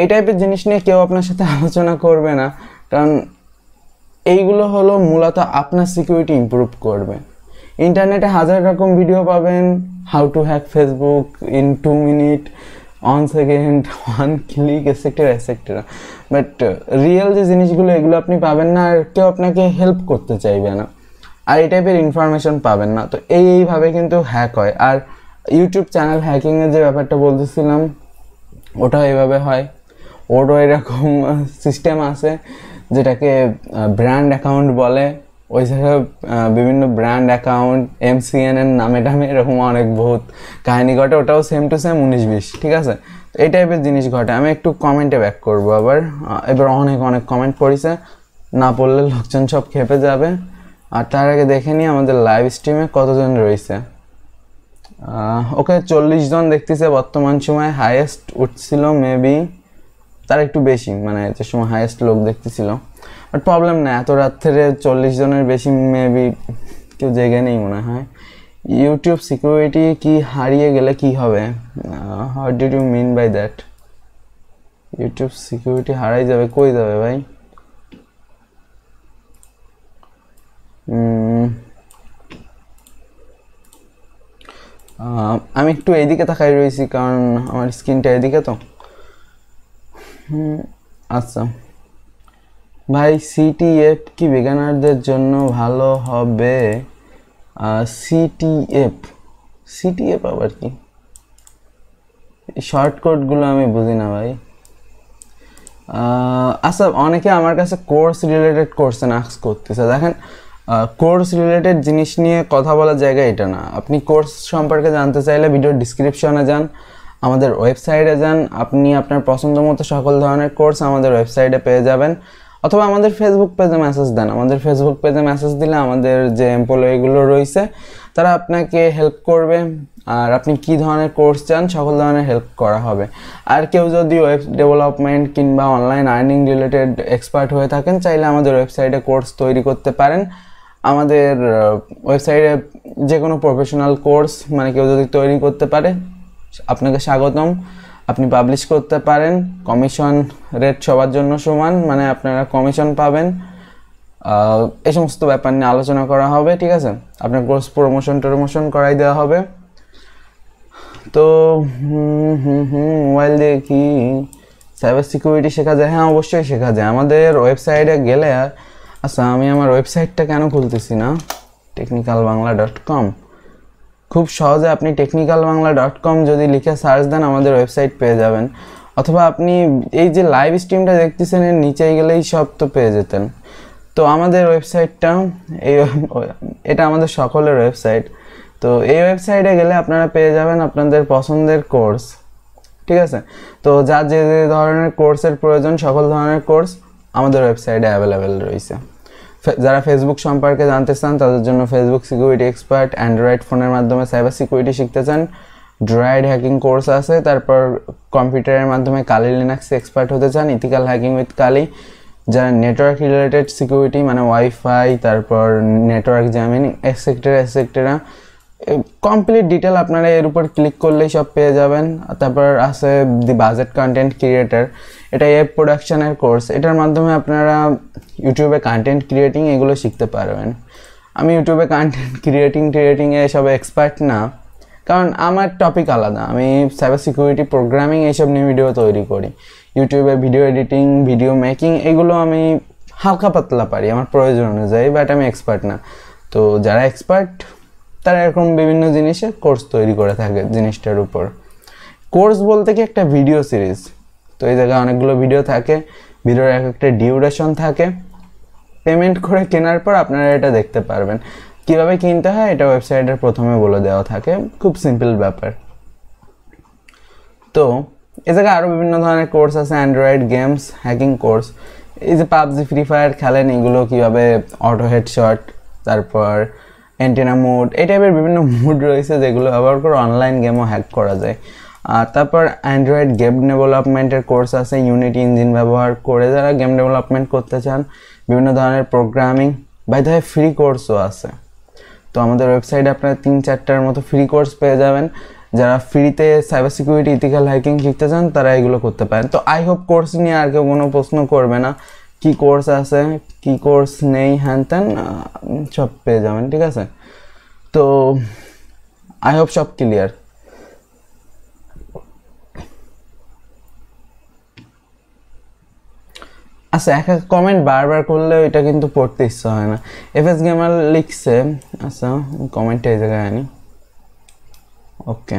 এই টাইপের জিনিস নিয়ে কেউ আপনার সাথে আলোচনা করবে না কারণ এইগুলো হলো মূলত আপনার সিকিউরিটি ইম্প্রুভ করবে ইন্টারনেটে হাজার রকম ভিডিও পাবেন how to hack Facebook in two minute on second one click etcetera etcetera but real যে জিনিসগুলো এগুলো আপনি পাবেন না আর কেউ আপনাকে হেল্প করতে চাইবে না আর এই টাইপের ইনফরমেশন পাবেন না তো এই এইভাবে কিন্তু হ্যাক হয় আর ইউটিউব চ্যানেল হ্যাকিংয়ের যে ব্যাপারটা বলতেছিলাম ওটা এইভাবে হয় ওরও এরকম সিস্টেম আছে যেটাকে ব্র্যান্ড অ্যাকাউন্ট বলে ওই জায়গায় বিভিন্ন ব্র্যান্ড অ্যাকাউন্ট এম এর নামে টামে এরকম অনেক বহুত কাহিনি ঘটে ওটাও সেম টু সেম উনিশ বিশ ঠিক আছে এই টাইপের জিনিস ঘটে আমি একটু কমেন্টে ব্যাক করবো আবার এবার অনেক অনেক কমেন্ট পড়েছে না পড়লে লোকজন সব খেপে যাবে আর তার আগে দেখে নিই আমাদের লাইভ স্ট্রিমে কতজন রয়েছে ওকে চল্লিশ জন দেখতেছে বর্তমান সময়ে হায়েস্ট উঠছিল মেবি তার একটু বেশি মানে যে সময় হায়েস্ট লোক দেখতেছিল বাট প্রবলেম না এত রাত্রে চল্লিশ জনের বেশি মেবি কেউ জেগে নেই মনে হয় ইউটিউব সিকিউরিটি কি হারিয়ে গেলে কি হবে how did you mean by that YouTube security হারাই যাবে কই যাবে ভাই আমি একটু এদিকে তাকাই রয়েছি কারণ আমার স্কিনটা এদিকে তো আচ্ছা ভাই সিটিএফ কি বেগানারদের জন্য ভালো হবে সিটিএফ সিটিএফ আবার কি শর্টকটগুলো আমি বুঝি না ভাই আচ্ছা অনেকে আমার কাছে কোর্স রিলেটেড কোর্সে নাক্স করতেছে দেখেন কোর্স রিলেটেড জিনিস নিয়ে কথা বলার জায়গা এটা না আপনি কোর্স সম্পর্কে জানতে চাইলে ভিডিওর ডিসক্রিপশনে যান আমাদের ওয়েবসাইটে যান আপনি আপনার পছন্দ মতো সকল ধরনের কোর্স আমাদের ওয়েবসাইটে পেয়ে যাবেন অথবা আমাদের ফেসবুক পেজে মেসেজ দেন আমাদের ফেসবুক পেজে মেসেজ দিলে আমাদের যে এমপ্লয়িগুলো রয়েছে তারা আপনাকে হেল্প করবে আর আপনি কি ধরনের কোর্স চান সকল ধরনের হেল্প করা হবে আর কেউ যদি ওয়েব ডেভেলপমেন্ট কিংবা অনলাইন আর্নিং রিলেটেড এক্সপার্ট হয়ে থাকেন চাইলে আমাদের ওয়েবসাইটে কোর্স তৈরি করতে পারেন আমাদের ওয়েবসাইটে যে কোনো প্রফেশনাল কোর্স মানে কেউ যদি তৈরি করতে পারে আপনাকে স্বাগতম আপনি পাবলিশ করতে পারেন কমিশন রেট সবার জন্য সমান মানে আপনারা কমিশন পাবেন এই সমস্ত ব্যাপার নিয়ে আলোচনা করা হবে ঠিক আছে আপনার কোর্স প্রমোশন টোমোশন করাই দেওয়া হবে তো মোবাইল দিয়ে কি সাইবার সিকিউরিটি শেখা যায় হ্যাঁ অবশ্যই শেখা যায় আমাদের ওয়েবসাইটে গেলে আচ্ছা আমি আমার ওয়েবসাইটটা কেন খুলতেছি না টেকনিক্যাল বাংলা ডট কম খুব সহজে আপনি টেকনিক্যাল বাংলা ডট কম যদি লিখে সার্চ দেন আমাদের ওয়েবসাইট পেয়ে যাবেন অথবা আপনি এই যে লাইভ স্ট্রিমটা দেখতেছেন এর নিচে গেলেই সব তো পেয়ে যেতেন তো আমাদের ওয়েবসাইটটা এই এটা আমাদের সকলের ওয়েবসাইট তো এই ওয়েবসাইটে গেলে আপনারা পেয়ে যাবেন আপনাদের পছন্দের কোর্স ঠিক আছে তো যে যে ধরনের কোর্সের প্রয়োজন সকল ধরনের কোর্স আমাদের ওয়েবসাইটে অ্যাভেলেবেল রয়েছে যারা ফেসবুক সম্পর্কে জানতে চান তাদের জন্য ফেসবুক সিকিউরিটি এক্সপার্ট অ্যান্ড্রয়েড ফোনের মাধ্যমে সাইবার সিকিউরিটি শিখতে চান ড্রয়েড হ্যাকিং কোর্স আছে তারপর কম্পিউটারের মাধ্যমে কালি লিনাক্সে এক্সপার্ট হতে চান ইথিক্যাল হ্যাকিং উইথ কালি যারা নেটওয়ার্ক রিলেটেড সিকিউরিটি মানে ওয়াইফাই তারপর network jamming etcetera etcetera complete detail আপনারা এর উপর ক্লিক করলেই সব পেয়ে যাবেন তারপর আছে দি বাজেট কন্টেন্ট ক্রিয়েটার এটা এ প্রোডাকশানের কোর্স এটার মাধ্যমে আপনারা ইউটিউবে কন্টেন্ট ক্রিয়েটিং এগুলো শিখতে পারবেন আমি ইউটিউবে কন্টেন্ট ক্রিয়েটিং ক্রিয়েটিংয়ে এসব এক্সপার্ট না কারণ আমার টপিক আলাদা আমি সাইবার সিকিউরিটি প্রোগ্রামিং এইসব নিয়ে ভিডিও তৈরি করি ইউটিউবে ভিডিও এডিটিং ভিডিও মেকিং এগুলো আমি হালকা পাতলা পারি আমার প্রয়োজন অনুযায়ী বাট আমি এক্সপার্ট না তো যারা এক্সপার্ট তারা এরকম বিভিন্ন জিনিসের কোর্স তৈরি করে থাকে জিনিসটার উপর কোর্স বলতে কি একটা ভিডিও সিরিজ তো এই জায়গায় অনেকগুলো ভিডিও থাকে ভিডিওর এক একটা ডিউরেশন থাকে পেমেন্ট করে কেনার পর আপনারা এটা দেখতে পারবেন কিভাবে কিনতে হয় এটা ওয়েবসাইটের প্রথমে বলে দেওয়া থাকে খুব সিম্পল ব্যাপার তো এ জায়গায় আরও বিভিন্ন ধরনের কোর্স আছে অ্যান্ড্রয়েড গেমস হ্যাকিং কোর্স এই যে পাবজি ফ্রি ফায়ার খেলেন এগুলো কীভাবে অটো হেডশট তারপর অ্যান্টেনা মোড এই টাইপের বিভিন্ন মোড রয়েছে যেগুলো ব্যবহার করে অনলাইন গেমও হ্যাক করা যায় আর তারপর অ্যান্ড্রয়েড গেম ডেভেলপমেন্টের কোর্স আছে ইউনিটি ইঞ্জিন ব্যবহার করে যারা গেম ডেভেলপমেন্ট করতে চান বিভিন্ন ধরনের প্রোগ্রামিং বাই ধরে ফ্রি কোর্সও আছে তো আমাদের ওয়েবসাইটে আপনারা তিন চারটার মতো ফ্রি কোর্স পেয়ে যাবেন যারা ফ্রিতে সাইবার সিকিউরিটি ইথিক্যাল হ্যাকিং শিখতে চান তারা এগুলো করতে পারেন তো আই হোপ কোর্স নিয়ে আর কেউ কোনো প্রশ্ন করবে না কি কোর্স আছে কি কোর্স নেই হ্যান ত্যান সব পেয়ে যাবেন ঠিক আছে তো আই হোপ সব ক্লিয়ার আচ্ছা এক এক কমেন্ট বারবার করলে ওইটা কিন্তু পড়তে ইচ্ছা হয় না এফ এস গেমার লিখছে আচ্ছা কমেন্টটা এই জায়গায় আনি ওকে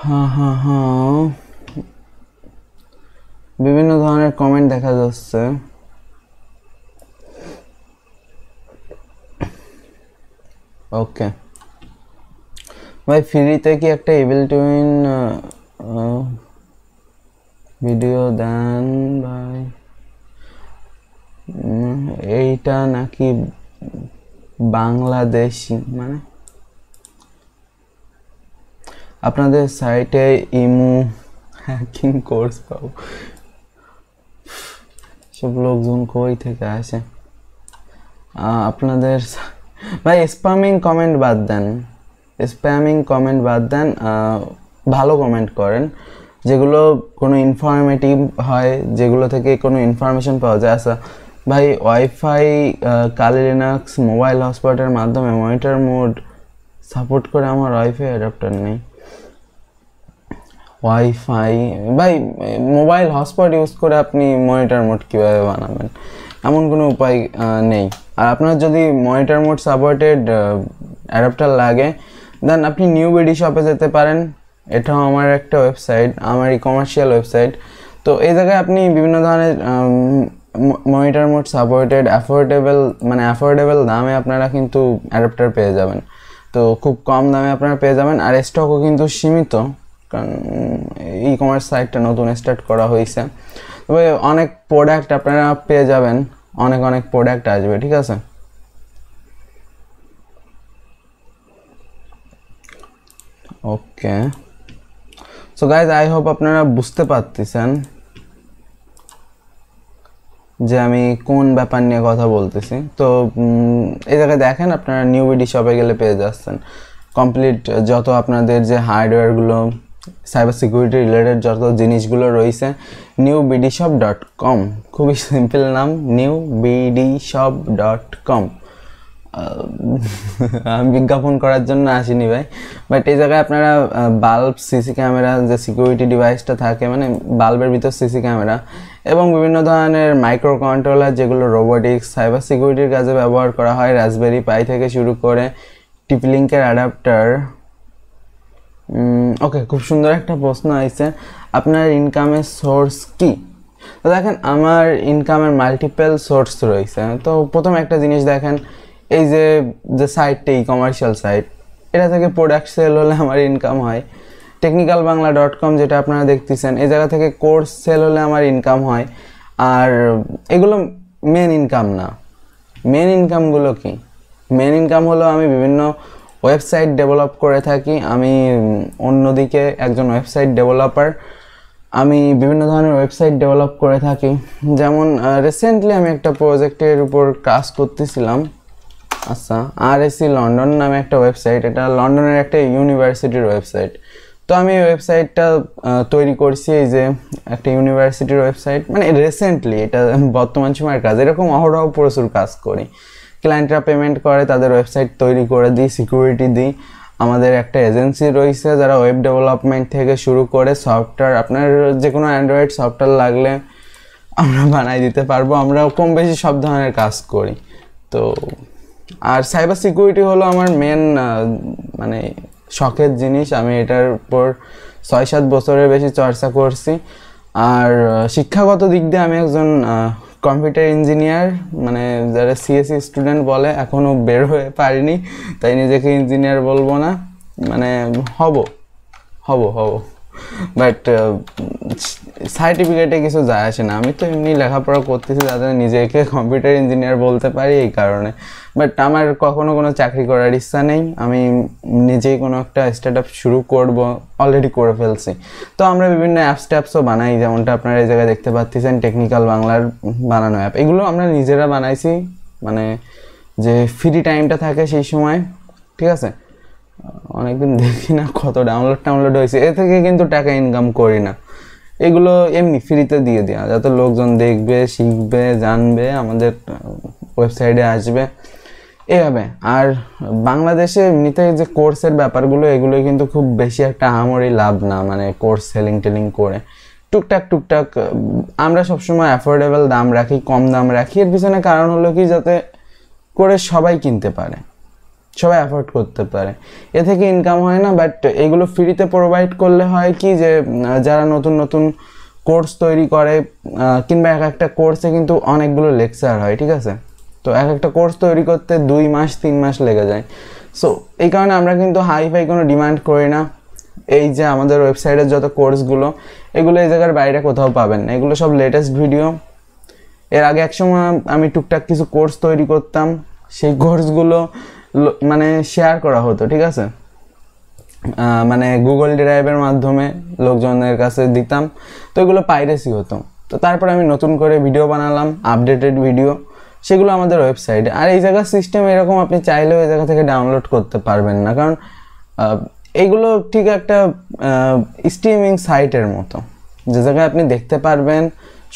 হ্যাঁ হ্যাঁ হ্যাঁ বিভিন্ন ধরনের কমেন্ট দেখা যাচ্ছে ওকে ভাই ফ্রিতে কি একটা এবিল টুইন ভিডিও দেন ভাই এইটা নাকি বাংলাদেশি মানে আপনাদের সাইটে ইমু হ্যাকিং কোর্স পাবো সব লোকজন কই থেকে আসে আপনাদের ভাই স্প্যামিং কমেন্ট বাদ দেন স্প্যামিং কমেন্ট বাদ দেন ভালো কমেন্ট করেন যেগুলো কোনো ইনফরমেটিভ হয় যেগুলো থেকে কোনো ইনফরমেশন পাওয়া যায় আসা আচ্ছা, ভাই ওয়াইফাই কালি লিনাক্স মোবাইল হটস্পটের মাধ্যমে মনিটার মোড সাপোর্ট করে আমার ওয়াইফাই অ্যাডাপ্টার নেই ওয়াইফাই ভাই মোবাইল হটস্পট ইউজ করে আপনি মনিটার মোড কীভাবে বানাবেন এমন কোনো উপায় নেই আর আপনার যদি মনিটার মোড সাপোর্টেড অ্যাডাপ্টার লাগে দেন আপনি নিউ বিডি শপে যেতে পারেন এটাও আমার একটা ওয়েবসাইট আমার ই কমার্শিয়াল ওয়েবসাইট তো এই জায়গায় আপনি বিভিন্ন ধরনের মনিটর মোড সাপোর্টেড অ্যাফোর্ডেবল মানে অ্যাফোর্ডেবল দামে আপনারা কিন্তু অ্যাডাপ্টার পেয়ে যাবেন তো খুব কম দামে আপনারা পেয়ে যাবেন আর স্টকও কিন্তু সীমিত ই কমার্স সাইটটা নতুন স্টার্ট করা হয়েছে তবে অনেক প্রোডাক্ট আপনারা পেয়ে যাবেন অনেক অনেক প্রোডাক্ট আসবে ঠিক আছে okay so guys I hope আপনারা বুঝতে পারতেছেন যে আমি কোন ব্যাপার নিয়ে কথা বলতেছি তো এই জায়গায় দেখেন আপনারা নিউ বিডি শপে গেলে পেয়ে যাচ্ছেন কমপ্লিট যত আপনাদের যে হার্ডওয়্যারগুলো সাইবার সিকিউরিটি রিলেটেড যত জিনিসগুলো রয়েছে new BD shop dot com খুবই সিম্পল নাম new BD shop dot com আমি বিজ্ঞাপন করার জন্য আসিনি ভাই বাট এই জায়গায় আপনারা বাল্ব সিসি ক্যামেরা যে সিকিউরিটি ডিভাইসটা থাকে মানে বাল্বের ভিতর সিসি ক্যামেরা এবং বিভিন্ন ধরনের মাইক্রো কন্ট্রোলার যেগুলো রোবোটিক্স সাইবার সিকিউরিটির কাজে ব্যবহার করা হয় রাসবেরি পাই থেকে শুরু করে টিপলিঙ্কের অ্যাডাপ্টার ওকে খুব সুন্দর একটা প্রশ্ন আইছে আপনার ইনকামের সোর্স কি তো দেখেন আমার ইনকামের মাল্টিপল সোর্স রয়েছে তো প্রথম একটা জিনিস দেখেন এই যে যে সাইটটা ই কমার্শিয়াল সাইট এটা থেকে প্রোডাক্ট সেল হলে আমার ইনকাম হয় টেকনিক্যাল বাংলা ডট কম যেটা আপনারা দেখতেছেন এই জায়গা থেকে কোর্স সেল হলে আমার ইনকাম হয় আর এগুলো মেন ইনকাম না মেন ইনকামগুলো কি মেন ইনকাম হলো আমি বিভিন্ন ওয়েবসাইট ডেভেলপ করে থাকি আমি অন্যদিকে একজন ওয়েবসাইট ডেভেলপার আমি বিভিন্ন ধরনের ওয়েবসাইট ডেভেলপ করে থাকি যেমন রিসেন্টলি আমি একটা প্রজেক্টের উপর কাজ করতেছিলাম আচ্ছা আর এসি লন্ডন নামে একটা ওয়েবসাইট এটা লন্ডনের একটা ইউনিভার্সিটির ওয়েবসাইট তো আমি ওয়েবসাইটটা তৈরি করছি এই যে একটা ইউনিভার্সিটির ওয়েবসাইট মানে রিসেন্টলি এটা বর্তমান সময়ের কাজ এরকম অহরহ প্রচুর কাজ করি ক্লায়েন্টরা পেমেন্ট করে তাদের ওয়েবসাইট তৈরি করে দিই সিকিউরিটি দিই আমাদের একটা এজেন্সি রয়েছে যারা ওয়েব ডেভেলপমেন্ট থেকে শুরু করে সফটওয়্যার আপনার যে কোনো অ্যান্ড্রয়েড সফটওয়্যার লাগলে আমরা বানাই দিতে পারবো আমরা কম বেশি সব ধরনের কাজ করি তো আর সাইবার সিকিউরিটি হলো আমার মেন মানে শখের জিনিস আমি এটার উপর ছয় সাত বছরের বেশি চর্চা করছি আর শিক্ষাগত দিক দিয়ে আমি একজন কম্পিউটার ইঞ্জিনিয়ার মানে যারা সিএসসি স্টুডেন্ট e বলে এখনও বের হয়ে পারিনি তাই নিজেকে ইঞ্জিনিয়ার বলবো না মানে হব হব হব বাট সার্টিফিকেটে uh, কিছু যায় আসে না আমি তো এমনি লেখাপড়া করতেছি যাতে নিজেকে কম্পিউটার ইঞ্জিনিয়ার বলতে পারি এই কারণে বাট আমার কখনো কোনো চাকরি করার ইচ্ছা নেই আমি নিজেই কোনো একটা স্টার্ট আপ শুরু করব অলরেডি করে ফেলছি তো আমরা বিভিন্ন অ্যাপস ট্যাপসও বানাই যেমনটা আপনারা এই জায়গায় দেখতে পাচ্ছেন টেকনিক্যাল বাংলার বানানো অ্যাপ এগুলো আমরা নিজেরা বানাইছি মানে যে ফ্রি টাইমটা থাকে সেই সময় ঠিক আছে অনেকদিন দেখি না কত ডাউনলোড টাউনলোড হয়েছে এ থেকে কিন্তু টাকা ইনকাম করি না এগুলো এমনি ফ্রিতে দিয়ে দেওয়া যাতে লোকজন দেখবে শিখবে জানবে আমাদের ওয়েবসাইটে আসবে এভাবে আর বাংলাদেশে এমনিতে যে কোর্সের ব্যাপারগুলো এগুলো কিন্তু খুব বেশি একটা আমারই লাভ না মানে কোর্স সেলিং টেলিং করে টুকটাক টুকটাক আমরা সবসময় অ্যাফোর্ডেবল দাম রাখি কম দাম রাখি এর পিছনে কারণ হলো কি যাতে করে সবাই কিনতে পারে সবাই অ্যাফোর্ড করতে পারে এ থেকে ইনকাম হয় না বাট এগুলো ফ্রিতে প্রোভাইড করলে হয় কি যে যারা নতুন নতুন কোর্স তৈরি করে কিংবা এক একটা কোর্সে কিন্তু অনেকগুলো লেকচার হয় ঠিক আছে তো এক একটা কোর্স তৈরি করতে দুই মাস তিন মাস লেগে যায় সো এই কারণে আমরা কিন্তু হাইফাই কোনো ডিমান্ড করি না এই যে আমাদের ওয়েবসাইটের যত কোর্সগুলো এগুলো এই জায়গার বাইরে কোথাও পাবেন না এগুলো সব লেটেস্ট ভিডিও এর আগে একসময় আমি টুকটাক কিছু কোর্স তৈরি করতাম সেই কোর্সগুলো মানে শেয়ার করা হতো ঠিক আছে মানে গুগল ড্রাইভের মাধ্যমে লোকজনের কাছে দিতাম তো এগুলো পাইরেসি হতো তো তারপর আমি নতুন করে ভিডিও বানালাম আপডেটেড ভিডিও সেগুলো আমাদের ওয়েবসাইটে আর এই জায়গার সিস্টেম এরকম আপনি চাইলেও এই জায়গা থেকে ডাউনলোড করতে পারবেন না কারণ এইগুলো ঠিক একটা স্ট্রিমিং সাইটের মতো যে জায়গায় আপনি দেখতে পারবেন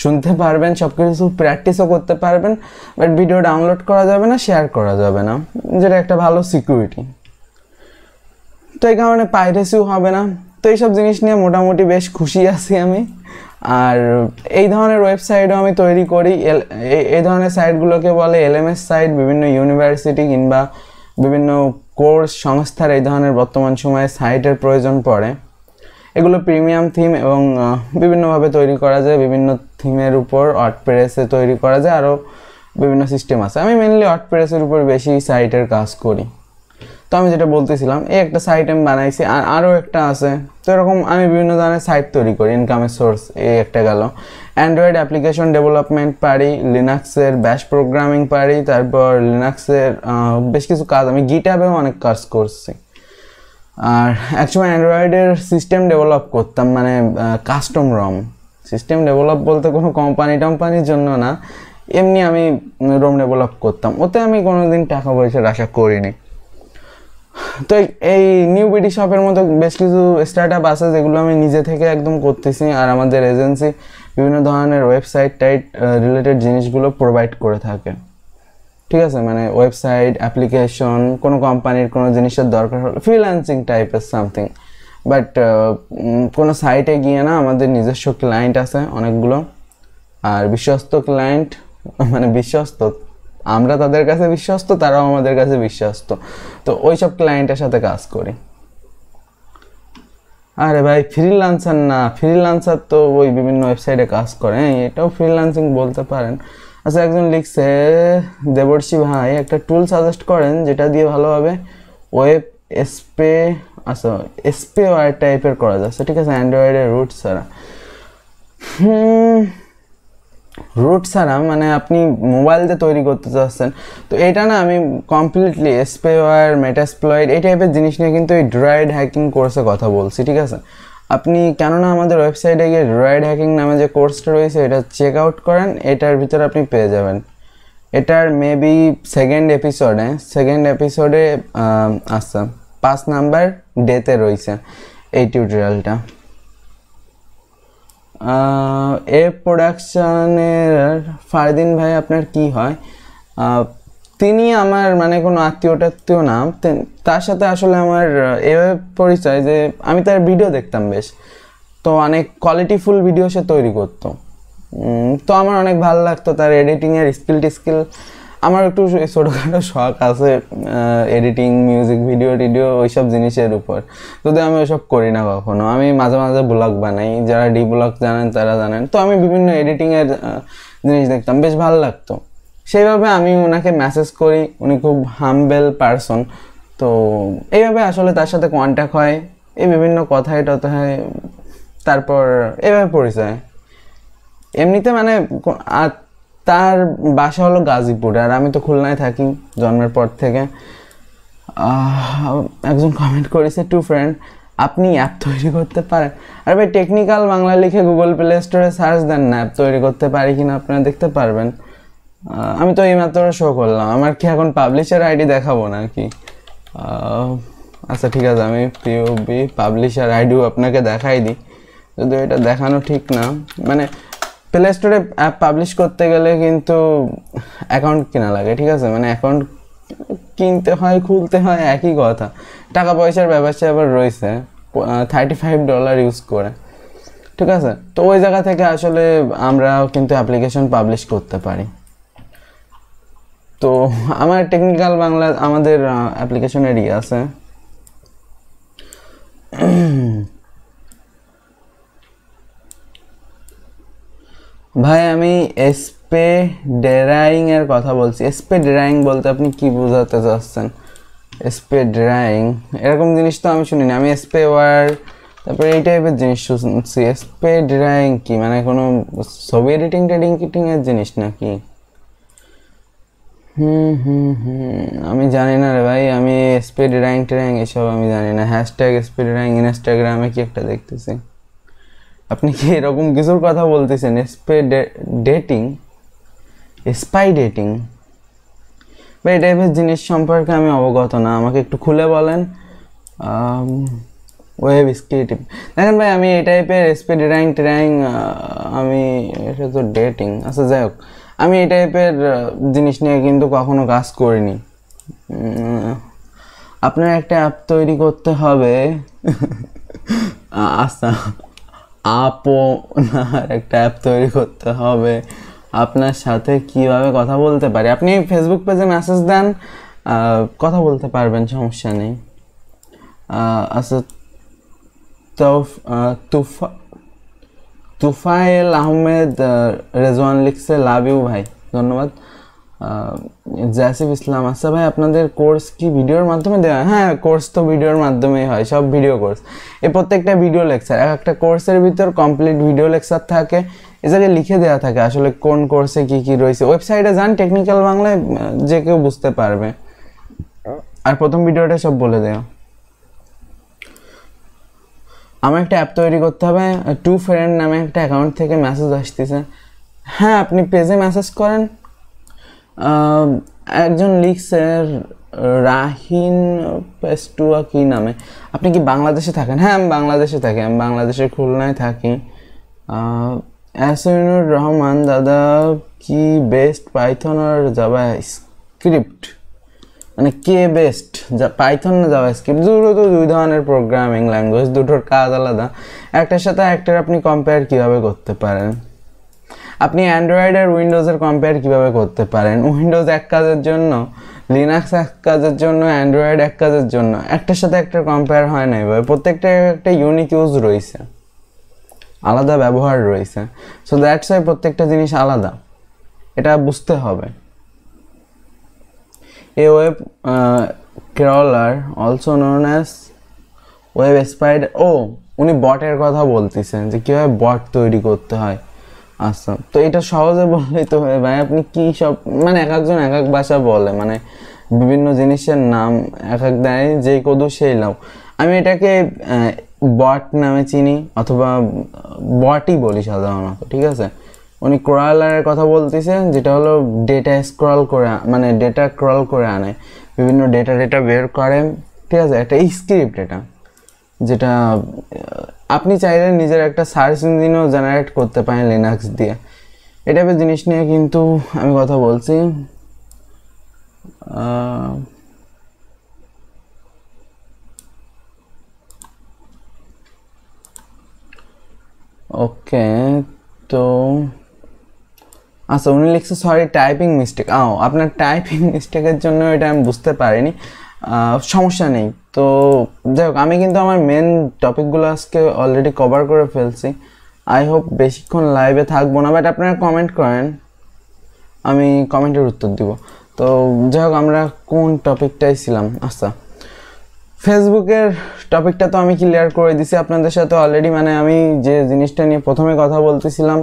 শুনতে পারবেন সব কিছু প্র্যাকটিসও করতে পারবেন বাট ভিডিও ডাউনলোড করা যাবে না শেয়ার করা যাবে না যেটা একটা ভালো সিকিউরিটি তো এই কারণে পাইরেসিও হবে না তো এইসব জিনিস নিয়ে মোটামুটি বেশ খুশি আছি আমি আর এই ধরনের ওয়েবসাইটও আমি তৈরি করি এই ধরনের সাইটগুলোকে বলে এলএমএস সাইট বিভিন্ন ইউনিভার্সিটি কিংবা বিভিন্ন কোর্স সংস্থার এই ধরনের বর্তমান সময়ে সাইটের প্রয়োজন পড়ে এগুলো প্রিমিয়াম থিম এবং বিভিন্নভাবে তৈরি করা যায় বিভিন্ন থিমের উপর অট প্রেসে তৈরি করা যায় আরও বিভিন্ন সিস্টেম আছে আমি মেনলি অট প্রেসের উপর বেশি সাইটের কাজ করি তো আমি যেটা বলতেছিলাম এই একটা সাইট আমি বানাইছি আর আরও একটা আছে তো এরকম আমি বিভিন্ন ধরনের সাইট তৈরি করি ইনকামের সোর্স এই একটা গেল অ্যান্ড্রয়েড অ্যাপ্লিকেশন ডেভেলপমেন্ট পারি লিনাক্সের ব্যাশ প্রোগ্রামিং পারি তারপর লিনাক্সের বেশ কিছু কাজ আমি গিটাবেও অনেক কাজ করছি আর একসময় অ্যান্ড্রয়েডের সিস্টেম ডেভেলপ করতাম মানে কাস্টম রম সিস্টেম ডেভেলপ বলতে কোনো কোম্পানি টম্পানির জন্য না এমনি আমি রোম ডেভেলপ করতাম ওতে আমি কোনো দিন টাকা পয়সার আশা করিনি তো এই নিউ বিডি শপের মতো বেশ কিছু স্টার্ট আপ আছে যেগুলো আমি নিজে থেকে একদম করতেছি আর আমাদের এজেন্সি বিভিন্ন ধরনের ওয়েবসাইট টাইট রিলেটেড জিনিসগুলো প্রোভাইড করে থাকে ঠিক আছে মানে ওয়েবসাইট অ্যাপ্লিকেশন কোনো কোম্পানির কোনো জিনিসের দরকার হলো ফ্রিল্যান্সিং টাইপের সামথিং বাট কোনো সাইটে গিয়ে না আমাদের নিজস্ব ক্লায়েন্ট আছে অনেকগুলো আর বিশ্বস্ত ক্লায়েন্ট মানে বিশ্বস্ত আমরা তাদের কাছে বিশ্বস্ত তারাও আমাদের কাছে বিশ্বস্ত তো ওই সব ক্লায়েন্টের সাথে কাজ করি আরে ভাই ফ্রিল্যান্সার না ফ্রিল্যান্সার তো ওই বিভিন্ন ওয়েবসাইটে কাজ করে হ্যাঁ, এটাও ফ্রিল্যান্সিং বলতে পারেন আচ্ছা একজন লিখছে দেবর্ষি ভাই একটা টুল সাজেস্ট করেন যেটা দিয়ে ভালোভাবে ওয়েব এসপে আচ্ছা এসপে ওয়ার টাইপের করা যাচ্ছে ঠিক আছে অ্যান্ড্রয়েডের রুট ছাড়া রুট ছাড়া মানে আপনি মোবাইল দিয়ে তৈরি করতে চাচ্ছেন তো এটা না আমি কমপ্লিটলি ওয়ার মেটাসপ্লয়েড এই টাইপের জিনিস নিয়ে কিন্তু এই ড্রয়েড হ্যাকিং কোর্সে কথা বলছি ঠিক আছে আপনি কেননা আমাদের ওয়েবসাইটে গিয়ে রয়েড হ্যাকিং নামে যে কোর্সটা রয়েছে এটা চেক আউট করেন এটার ভিতরে আপনি পেয়ে যাবেন এটার মেবি সেকেন্ড এপিসোডে সেকেন্ড এপিসোডে আচ্ছা পাঁচ নাম্বার ডেতে রয়েছে এই টিউটোরিয়ালটা এর প্রোডাকশানের ফারদিন ভাই আপনার কি হয় তিনি আমার মানে কোনো আত্মীয় টাত্মীয় না তার সাথে আসলে আমার এভাবে পরিচয় যে আমি তার ভিডিও দেখতাম বেশ তো অনেক কোয়ালিটিফুল ভিডিও সে তৈরি করতো তো আমার অনেক ভালো লাগতো তার এডিটিংয়ের স্কিল টিস্কিল আমার একটু ছোটোখাটো শখ আছে এডিটিং মিউজিক ভিডিও টিডিও ওইসব জিনিসের উপর যদি আমি ওইসব করি না কখনো আমি মাঝে মাঝে ব্লগ বানাই যারা ডি ব্লগ জানেন তারা জানেন তো আমি বিভিন্ন এডিটিংয়ের জিনিস দেখতাম বেশ ভালো লাগতো সেইভাবে আমি ওনাকে মেসেজ করি উনি খুব হামবেল পারসন তো এইভাবে আসলে তার সাথে কন্ট্যাক্ট হয় এই বিভিন্ন কথায় টথায় তারপর এভাবে পরিচয় এমনিতে মানে আর তার বাসা হলো গাজীপুরে আর আমি তো খুলনায় থাকি জন্মের পর থেকে একজন কমেন্ট করেছে টু ফ্রেন্ড আপনি অ্যাপ তৈরি করতে পারেন আর ভাই টেকনিক্যাল বাংলা লিখে গুগল প্লে স্টোরে সার্চ দেন না অ্যাপ তৈরি করতে পারি কিনা আপনারা দেখতে পারবেন আমি তো এইমাত্র শো করলাম আমার কি এখন পাবলিশার আইডি দেখাবো নাকি আচ্ছা ঠিক আছে আমি পিওবি পাবলিশার আইডিও আপনাকে দেখাই দিই যদি এটা দেখানো ঠিক না মানে প্লে স্টোরে অ্যাপ পাবলিশ করতে গেলে কিন্তু অ্যাকাউন্ট কেনা লাগে ঠিক আছে মানে অ্যাকাউন্ট কিনতে হয় খুলতে হয় একই কথা টাকা পয়সার ব্যবসা আবার রয়েছে থার্টি ফাইভ ডলার ইউজ করে ঠিক আছে তো ওই জায়গা থেকে আসলে আমরা কিন্তু অ্যাপ্লিকেশন পাবলিশ করতে পারি তো আমার টেকনিক্যাল বাংলা আমাদের অ্যাপ্লিকেশনের ইয়ে আছে ভাই আমি এসপে ডেরাইং এর কথা বলছি এসপে ডেরাইং বলতে আপনি কি বোঝাতে চাচ্ছেন এসপে ডেরাইং এরকম জিনিস তো আমি শুনিনি আমি এসপে ওয়ার তারপরে এই টাইপের জিনিস শুনছি এসপে ডেরাইং কি মানে কোনো ছবি এডিটিং টেডিং কিটিং এর জিনিস নাকি হুম হুম হুম আমি জানি না রে ভাই আমি স্পিড র্যাঙ্ক ট্যাঙ্ক এসব আমি জানি না হ্যাশট্যাগ স্পিড র্যাঙ্ক ইনস্টাগ্রামে কি একটা দেখতেছি আপনি কি এরকম কিছুর কথা বলতেছেন স্পিড ডেটিং স্পাই ডেটিং ভাই এই টাইপের জিনিস সম্পর্কে আমি অবগত না আমাকে একটু খুলে বলেন ওয়েব স্কেটিং দেখেন ভাই আমি এই টাইপের স্পিড র্যাঙ্ক ট্র্যাঙ্ক আমি এটা তো ডেটিং আচ্ছা যাই হোক আমি এই টাইপের জিনিস নিয়ে কিন্তু কখনো কাজ করিনি আপনার একটা অ্যাপ তৈরি করতে হবে আচ্ছা আপনার একটা অ্যাপ তৈরি করতে হবে আপনার সাথে কিভাবে কথা বলতে পারি আপনি ফেসবুক পেজে মেসেজ দেন কথা বলতে পারবেন সমস্যা নেই আচ্ছা তো তুফা তুফাইল আহমেদ রেজওয়ান লিখছে লাভ ইউ ভাই ধন্যবাদ জাসিফ ইসলাম আচ্ছা ভাই আপনাদের কোর্স কি ভিডিওর মাধ্যমে দেওয়া হ্যাঁ কোর্স তো ভিডিওর মাধ্যমেই হয় সব ভিডিও কোর্স এ প্রত্যেকটা ভিডিও লেকচার এক একটা কোর্সের ভিতর কমপ্লিট ভিডিও লেকচার থাকে এ জায়গায় লিখে দেওয়া থাকে আসলে কোন কোর্সে কি কি রয়েছে ওয়েবসাইটে যান টেকনিক্যাল বাংলায় যে কেউ বুঝতে পারবে আর প্রথম ভিডিওটা সব বলে দেওয়া আমার একটা অ্যাপ তৈরি করতে হবে টু ফ্রেন্ড নামে একটা অ্যাকাউন্ট থেকে মেসেজ আসতেছে হ্যাঁ আপনি পেজে মেসেজ করেন একজন লিখছে রাহিন পেস্টুয়া কি নামে আপনি কি বাংলাদেশে থাকেন হ্যাঁ আমি বাংলাদেশে থাকি আমি বাংলাদেশের খুলনায় থাকি অ্যাসিনুর রহমান দাদা কি বেস্ট পাইথন আর জাবা স্ক্রিপ্ট মানে কে বেস্ট যা পাইথন না যাওয়া স্ক্রিপ্ট দুটো তো দুই ধরনের প্রোগ্রামিং ল্যাঙ্গুয়েজ দুটোর কাজ আলাদা একটার সাথে একটার আপনি কম্পেয়ার কীভাবে করতে পারেন আপনি অ্যান্ড্রয়েড আর উইন্ডোজের কম্পেয়ার কীভাবে করতে পারেন উইন্ডোজ এক কাজের জন্য লিনাক্স এক কাজের জন্য অ্যান্ড্রয়েড এক কাজের জন্য একটার সাথে একটা কম্পেয়ার হয় না এভাবে প্রত্যেকটা একটা ইউনিক ইউজ রয়েছে আলাদা ব্যবহার রয়েছে সো দ্যাটস ওয়াই প্রত্যেকটা জিনিস আলাদা এটা বুঝতে হবে A web uh, crawler, also known as web spider. Oh, উনি বটের কথা বলতেছেন যে কীভাবে বট তৈরি করতে হয় আচ্ছা তো এটা সহজে বললেই তো হয় ভাই আপনি কি সব মানে এক একজন এক এক ভাষা বলে মানে বিভিন্ন জিনিসের নাম এক এক দেয় যে কদু সেই নাম আমি এটাকে বট নামে চিনি অথবা বটই বলি সাধারণত ঠিক আছে উনি ক্রলারের কথা বলতেছেন যেটা হলো ডেটা স্ক্রল করে মানে ডেটা ক্রল করে আনে বিভিন্ন ডেটা ডেটা বের করে ঠিক আছে একটা স্ক্রিপ্ট এটা যেটা আপনি চাইলে নিজের একটা সার্চ ইঞ্জিনও জেনারেট করতে পারেন লিনাক্স দিয়ে এটা জিনিস নিয়ে কিন্তু আমি কথা বলছি ওকে তো আচ্ছা উনি লিখছে সরি টাইপিং মিস্টেক আও আপনার টাইপিং মিস্টেকের জন্য এটা আমি বুঝতে পারিনি সমস্যা নেই তো যাই হোক আমি কিন্তু আমার মেন টপিকগুলো আজকে অলরেডি কভার করে ফেলছি আই হোপ বেশিক্ষণ লাইভে থাকবো না বাট আপনারা কমেন্ট করেন আমি কমেন্টের উত্তর দিব তো যাই হোক আমরা কোন টপিকটাই ছিলাম আচ্ছা ফেসবুকের টপিকটা তো আমি ক্লিয়ার করে দিছি আপনাদের সাথে অলরেডি মানে আমি যে জিনিসটা নিয়ে প্রথমে কথা বলতেছিলাম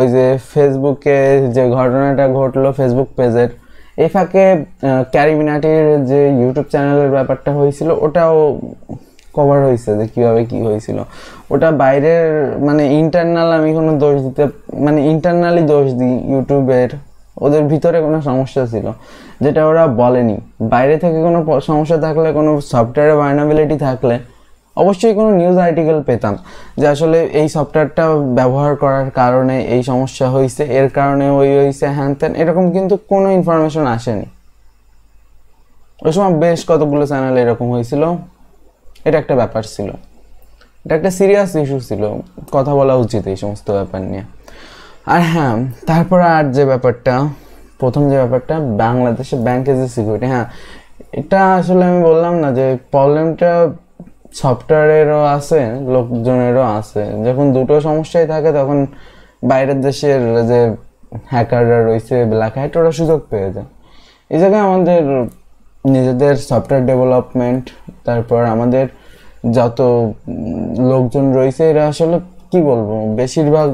ওই যে ফেসবুকে যে ঘটনাটা ঘটলো ফেসবুক পেজের এই ফাঁকে ক্যারিমিনাটির যে ইউটিউব চ্যানেলের ব্যাপারটা হয়েছিল ওটাও কভার হয়েছে যে কীভাবে কী হয়েছিল ওটা বাইরের মানে ইন্টারনাল আমি কোনো দোষ দিতে মানে ইন্টারনালি দোষ দিই ইউটিউবের ওদের ভিতরে কোনো সমস্যা ছিল যেটা ওরা বলেনি বাইরে থেকে কোনো সমস্যা থাকলে কোনো সফটওয়্যারে ভার্নাবিলিটি থাকলে অবশ্যই কোনো নিউজ আর্টিকেল পেতাম যে আসলে এই সফটওয়্যারটা ব্যবহার করার কারণে এই সমস্যা হয়েছে এর কারণে ওই হয়েছে হ্যান ত্যান এরকম কিন্তু কোনো ইনফরমেশন আসেনি ওই সময় বেশ কতগুলো চ্যানেল এরকম হয়েছিল এটা একটা ব্যাপার ছিল এটা একটা সিরিয়াস ইস্যু ছিল কথা বলা উচিত এই সমস্ত ব্যাপার নিয়ে আর হ্যাঁ তারপর আর যে ব্যাপারটা প্রথম যে ব্যাপারটা বাংলাদেশে ব্যাংকের যে সিকিউরিটি হ্যাঁ এটা আসলে আমি বললাম না যে প্রবলেমটা সফটওয়্যারেরও আছে লোকজনেরও আছে যখন দুটো সমস্যাই থাকে তখন বাইরের দেশের যে হ্যাকাররা রয়েছে ব্ল্যাক হ্যাট ওরা সুযোগ পেয়ে যায় এই জায়গায় আমাদের নিজেদের সফটওয়্যার ডেভেলপমেন্ট তারপর আমাদের যত লোকজন রয়েছে এরা আসলে কি বলবো বেশিরভাগ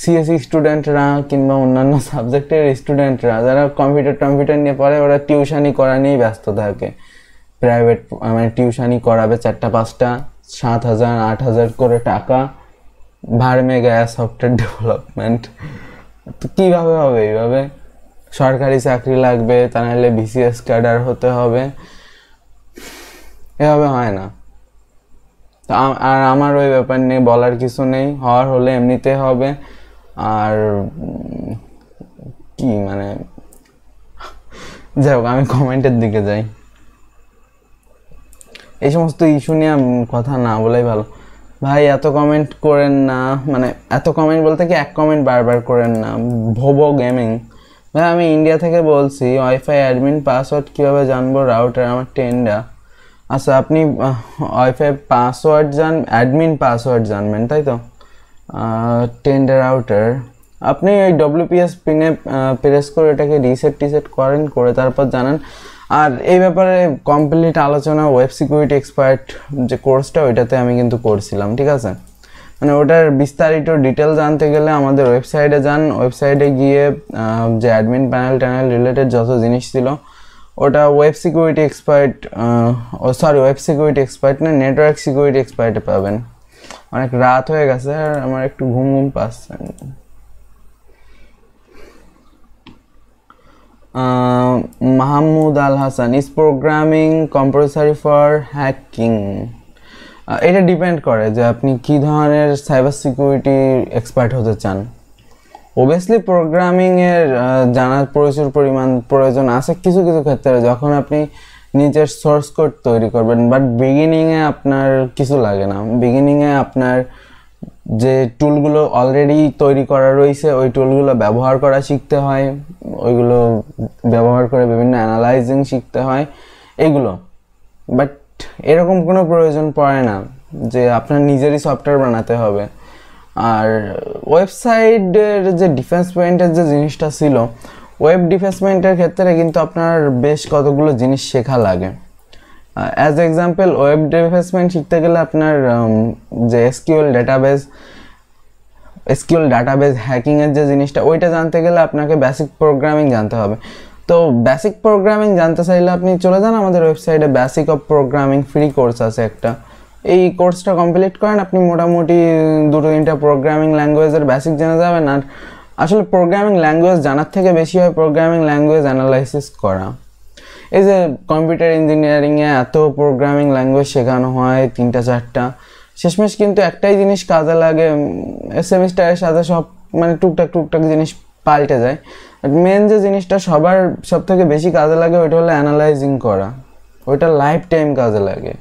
সিএসসি স্টুডেন্টরা e কিংবা অন্যান্য সাবজেক্টের স্টুডেন্টরা যারা কম্পিউটার টম্পিউটার নিয়ে পড়ে ওরা টিউশানি করা নিয়েই ব্যস্ত থাকে প্রাইভেট মানে টিউশানি করাবে চারটা পাঁচটা সাত হাজার আট হাজার করে টাকা ভার্মে গায়া সফটওয়্যার ডেভেলপমেন্ট তো কীভাবে হবে এইভাবে সরকারি চাকরি লাগবে তা নাহলে বিসিএস ক্যাডার হতে হবে এভাবে হয় না তো আর আমার ওই ব্যাপার নিয়ে বলার কিছু নেই হওয়ার হলে এমনিতে হবে আর কি মানে যাই হোক আমি কমেন্টের দিকে যাই এই সমস্ত ইস্যু নিয়ে কথা না বলাই ভালো ভাই এত কমেন্ট করেন না মানে এত কমেন্ট বলতে কি এক কমেন্ট বারবার করেন না ভোবো গেমিং ভাই আমি ইন্ডিয়া থেকে বলছি ওয়াইফাই অ্যাডমিন পাসওয়ার্ড কীভাবে জানবো রাউটার আমার টেন্ডা আচ্ছা আপনি ওয়াইফাই পাসওয়ার্ড জান অ্যাডমিন পাসওয়ার্ড জানবেন তাই তো টেন্ডার রাউটার আপনি ওই ডব্লিউপিএস পিনে প্রেস করে এটাকে রিসেট টিসেট করেন করে তারপর জানান আর এই ব্যাপারে কমপ্লিট আলোচনা ওয়েব সিকিউরিটি এক্সপার্ট যে কোর্সটা ওইটাতে আমি কিন্তু করছিলাম ঠিক আছে মানে ওটার বিস্তারিত ডিটেল জানতে গেলে আমাদের ওয়েবসাইটে যান ওয়েবসাইটে গিয়ে যে অ্যাডমিন প্যানেল ট্যানেল রিলেটেড যত জিনিস ছিল ওটা web security expert oh sorry web security expert না নেটওয়ার্ক সিকিউরিটি এক্সপার্টে পাবেন অনেক রাত হয়ে গেছে আর আমার একটু ঘুম ঘুম পাচ্ছে Mahmud Al Hasan is programming compulsory for hacking এটা ডিপেন্ড করে যে আপনি কি ধরনের সাইবার সিকিউরিটি এক্সপার্ট হতে চান ওবিয়াসলি প্রোগ্রামিংয়ের জানার প্রচুর পরিমাণ প্রয়োজন আছে কিছু কিছু ক্ষেত্রে যখন আপনি নিজের সোর্স কোড তৈরি করবেন বাট বিগিনিংয়ে আপনার কিছু লাগে না বিগিনিংয়ে আপনার যে টুলগুলো অলরেডি তৈরি করা রয়েছে ওই টুলগুলো ব্যবহার করা শিখতে হয় ওইগুলো ব্যবহার করে বিভিন্ন অ্যানালাইজিং শিখতে হয় এগুলো বাট এরকম কোনো প্রয়োজন পড়ে না যে আপনার নিজেরই সফটওয়্যার বানাতে হবে আর ওয়েবসাইটের যে ডিফেন্স পয়েন্টের যে জিনিসটা ছিল ওয়েব ডিফেন্সমেন্টের ক্ষেত্রে কিন্তু আপনার বেশ কতগুলো জিনিস শেখা লাগে অ্যাজ এক্সাম্পল ওয়েব ডেভেলপমেন্ট শিখতে গেলে আপনার যে এসকিউএল ডাটাবেস এসকিউএল ডাটাবেস হ্যাকিংয়ের যে জিনিসটা ওইটা জানতে গেলে আপনাকে বেসিক প্রোগ্রামিং জানতে হবে তো বেসিক প্রোগ্রামিং জানতে চাইলে আপনি চলে যান আমাদের ওয়েবসাইটে basic of programming free course আছে একটা এই কোর্সটা কমপ্লিট করেন আপনি মোটামুটি দুটো তিনটা প্রোগ্রামিং ল্যাঙ্গুয়েজের বেসিক জেনে যাবেন আর আসলে প্রোগ্রামিং ল্যাঙ্গুয়েজ জানার থেকে বেশি হয় প্রোগ্রামিং ল্যাঙ্গুয়েজ অ্যানালাইসিস করা এই যে কম্পিউটার ইঞ্জিনিয়ারিংয়ে এত প্রোগ্রামিং ল্যাঙ্গুয়েজ শেখানো হয় তিনটা চারটা শেষমেশ কিন্তু একটাই জিনিস কাজে লাগে সেমিস্টারের সাথে সব মানে টুকটাক টুকটাক জিনিস পাল্টে যায় মেন যে জিনিসটা সবার সব থেকে বেশি কাজে লাগে ওইটা হলো অ্যানালাইজিং করা ওইটা লাইফ টাইম কাজে লাগে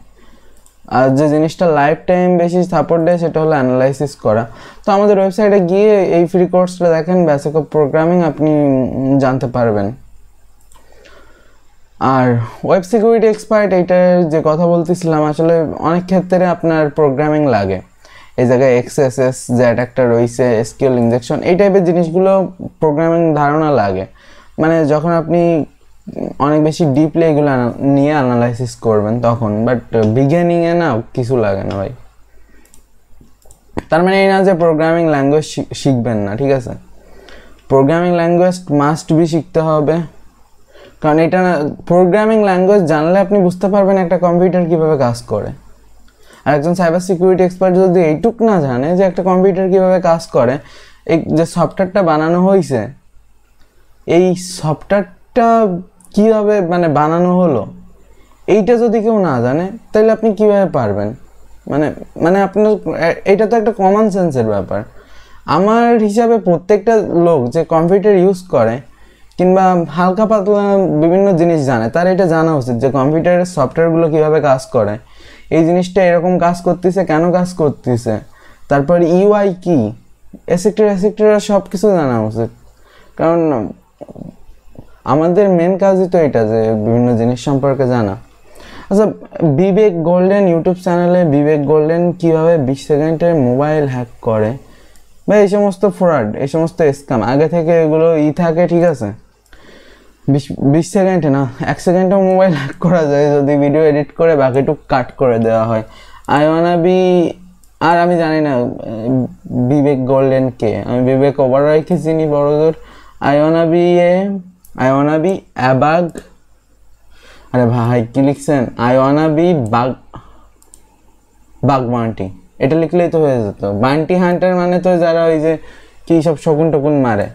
আর যে জিনিসটা লাইফ টাইম বেশি সাপোর্ট দেয় সেটা হলো অ্যানালাইসিস করা তো আমাদের ওয়েবসাইটে গিয়ে এই ফ্রি কোর্সটা দেখেন বেসিক অফ প্রোগ্রামিং আপনি জানতে পারবেন আর ওয়েব সিকিউরিটি এক্সপার্ট এইটার যে কথা বলতেছিলাম আসলে অনেক ক্ষেত্রে আপনার প্রোগ্রামিং লাগে এই জায়গায় এক্সএসএস জ্যাট একটা রয়েছে স্কিল ইঞ্জেকশন এই টাইপের জিনিসগুলো প্রোগ্রামিং ধারণা লাগে মানে যখন আপনি অনেক বেশি ডিপলি এগুলো নিয়ে অ্যানালাইসিস করবেন তখন বাট বিজ্ঞানিংয়ে না কিছু লাগে না ভাই তার মানে এই না যে প্রোগ্রামিং ল্যাঙ্গুয়েজ শিখবেন না ঠিক আছে প্রোগ্রামিং ল্যাঙ্গুয়েজ মাস্ট বি শিখতে হবে কারণ এটা প্রোগ্রামিং ল্যাঙ্গুয়েজ জানলে আপনি বুঝতে পারবেন একটা কম্পিউটার কীভাবে কাজ করে আর একজন সাইবার সিকিউরিটি এক্সপার্ট যদি এইটুক না জানে যে একটা কম্পিউটার কীভাবে কাজ করে এই যে সফটওয়্যারটা বানানো হয়েছে এই সফটওয়্যারটা কীভাবে মানে বানানো হলো এইটা যদি কেউ না জানে তাহলে আপনি কীভাবে পারবেন মানে মানে আপনার এটা তো একটা কমন সেন্সের ব্যাপার আমার হিসাবে প্রত্যেকটা লোক যে কম্পিউটার ইউজ করে কিংবা হালকা পাতলা বিভিন্ন জিনিস জানে তার এটা জানা উচিত যে কম্পিউটারের সফটওয়্যারগুলো কীভাবে কাজ করে এই জিনিসটা এরকম কাজ করতেছে কেন কাজ করতেছে তারপর ইউআই কি এসেক্টর এসেক্টর সব কিছু জানা উচিত কারণ আমাদের মেন কাজই তো এটা যে বিভিন্ন জিনিস সম্পর্কে জানা আচ্ছা বিবেক গোল্ডেন ইউটিউব চ্যানেলে বিবেক গোল্ডেন কীভাবে বিশ সেকেন্ডের মোবাইল হ্যাক করে বা এই সমস্ত ফ্রড এই সমস্ত স্ক্যাম আগে থেকে এগুলো ই থাকে ঠিক আছে বিশ বিশ না এক সেকেন্ডও মোবাইল হ্যাক করা যায় যদি ভিডিও এডিট করে বাকিটুক কাট করে দেওয়া হয় আই ওয়ানা বি আর আমি জানি না বিবেক গোল্ডেন কে আমি বিবেক ওভার রাইকে চিনি বড়জোর I wanna be a I wanna be a bug আরে ভাই কি লিখছেন I wanna bug bug bounty এটা লিখলেই তো হয়ে যেত বান্টি হান্টার মানে তো যারা ওই যে কী সব শকুন টকুন মারে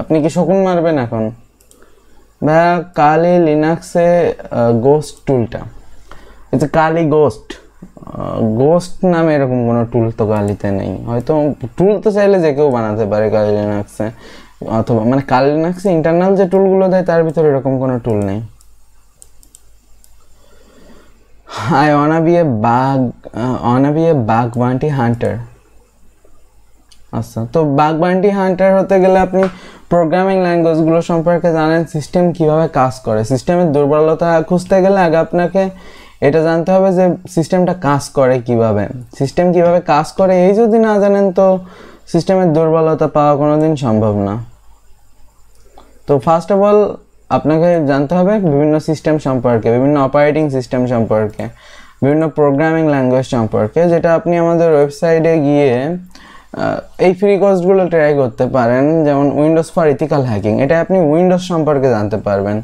আপনি কি শকুন মারবেন এখন ভাইয়া কালি লিনাক্সে গোস্ট টুলটা এটা কালি গোস্ট গোস্ট নামে এরকম কোনো টুল তো কালিতে নেই হয়তো টুল তো চাইলে যে কেউ বানাতে পারে কালি লিনাক্সে অথবা মানে কালি লিনাক্সে ইন্টারনাল যে টুলগুলো দেয় তার ভিতরে এরকম কোনো টুল নেই আই wanna be a বাঘ Uh, wanna be a bug bounty আচ্ছা তো বাঘ বান্টি হান্টার হতে গেলে আপনি প্রোগ্রামিং ল্যাঙ্গুয়েজগুলো সম্পর্কে জানেন সিস্টেম কিভাবে কাজ করে সিস্টেমের দুর্বলতা খুঁজতে গেলে আগে আপনাকে এটা জানতে হবে যে সিস্টেমটা কাজ করে কিভাবে সিস্টেম কিভাবে কাজ করে এই যদি না জানেন তো সিস্টেমের দুর্বলতা পাওয়া কোনো দিন সম্ভব না তো ফার্স্ট অফ অল আপনাকে জানতে হবে বিভিন্ন সিস্টেম সম্পর্কে বিভিন্ন অপারেটিং সিস্টেম সম্পর্কে বিভিন্ন প্রোগ্রামিং ল্যাঙ্গুয়েজ সম্পর্কে যেটা আপনি আমাদের ওয়েবসাইটে গিয়ে এই ফ্রি কোর্সগুলো ট্রাই করতে পারেন যেমন উইন্ডোজ ফর ইথিক্যাল হ্যাকিং এটা আপনি উইন্ডোজ সম্পর্কে জানতে পারবেন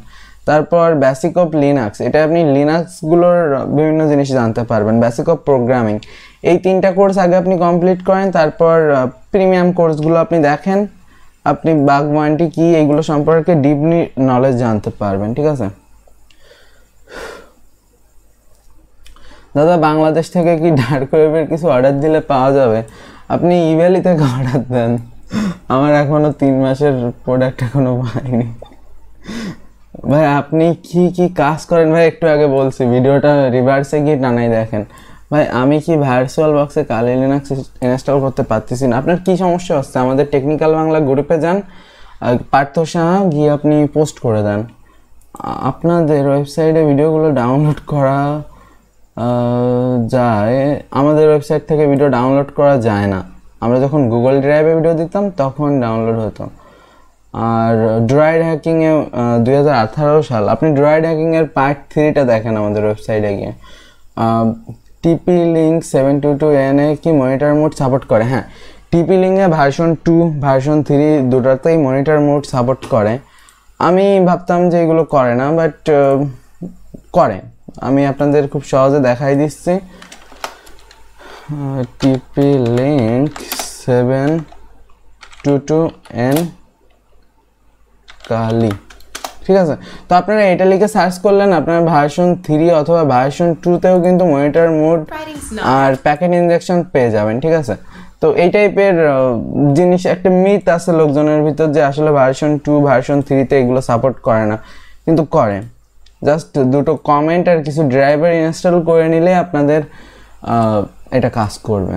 তারপর বেসিক অফ লিনাক্স এটা আপনি লিনাক্সগুলোর বিভিন্ন জিনিস জানতে পারবেন বেসিক অফ প্রোগ্রামিং এই তিনটা কোর্স আগে আপনি কমপ্লিট করেন তারপর প্রিমিয়াম কোর্সগুলো আপনি দেখেন আপনি বাগ ওয়ান্টি কী এইগুলো সম্পর্কে ডিপলি নলেজ জানতে পারবেন ঠিক আছে দাদা বাংলাদেশ থেকে কি ডার্ক ওয়েবের কিছু অর্ডার দিলে পাওয়া যাবে আপনি ইভ্যালিতে অর্ডার দেন আমার এখনও তিন মাসের প্রোডাক্ট এখনও পাইনি ভাই আপনি কি কি কাজ করেন ভাই একটু আগে বলছি ভিডিওটা রিভার্সে গিয়ে টানাই দেখেন ভাই আমি কি ভার্চুয়াল বক্সে কালে লিনাক্স ইনস্টল করতে পারতেছি না আপনার কী সমস্যা হচ্ছে আমাদের টেকনিক্যাল বাংলা গ্রুপে যান পার্থ সাহা গিয়ে আপনি পোস্ট করে দেন আপনাদের ওয়েবসাইটে ভিডিওগুলো ডাউনলোড করা যায় আমাদের ওয়েবসাইট থেকে ভিডিও ডাউনলোড করা যায় না আমরা যখন গুগল ড্রাইভে ভিডিও দিতাম তখন ডাউনলোড হতো আর ড্রয়েড হ্যাকিংয়ে দুই সাল আপনি ড্রয়েড হ্যাকিংয়ের পার্ট থ্রিটা দেখেন আমাদের ওয়েবসাইটে গিয়ে TP link seven two two N এ কি মনিটর মোড সাপোর্ট করে হ্যাঁ টিপি লিঙ্কে ভার্সন টু ভার্সন থ্রি দুটাতেই মনিটর মোড সাপোর্ট করে আমি ভাবতাম যে এগুলো করে না বাট করে আমি আপনাদের খুব সহজে দেখাই দিচ্ছি TP link seven two two N Kali ঠিক আছে তো আপনারা এটা লিখে সার্চ করলেন আপনার ভার্সন থ্রি অথবা ভার্সন টুতেও কিন্তু মনিটর মোড আর প্যাকেট ইঞ্জেকশন পেয়ে যাবেন ঠিক আছে তো এই টাইপের জিনিস একটা মিথ আছে লোকজনের ভিতর যে আসলে ভার্সন টু ভার্সন থ্রিতে এগুলো সাপোর্ট করে না কিন্তু করে জাস্ট দুটো কমেন্ট আর কিছু ড্রাইভার ইনস্টল করে নিলে আপনাদের এটা কাজ করবে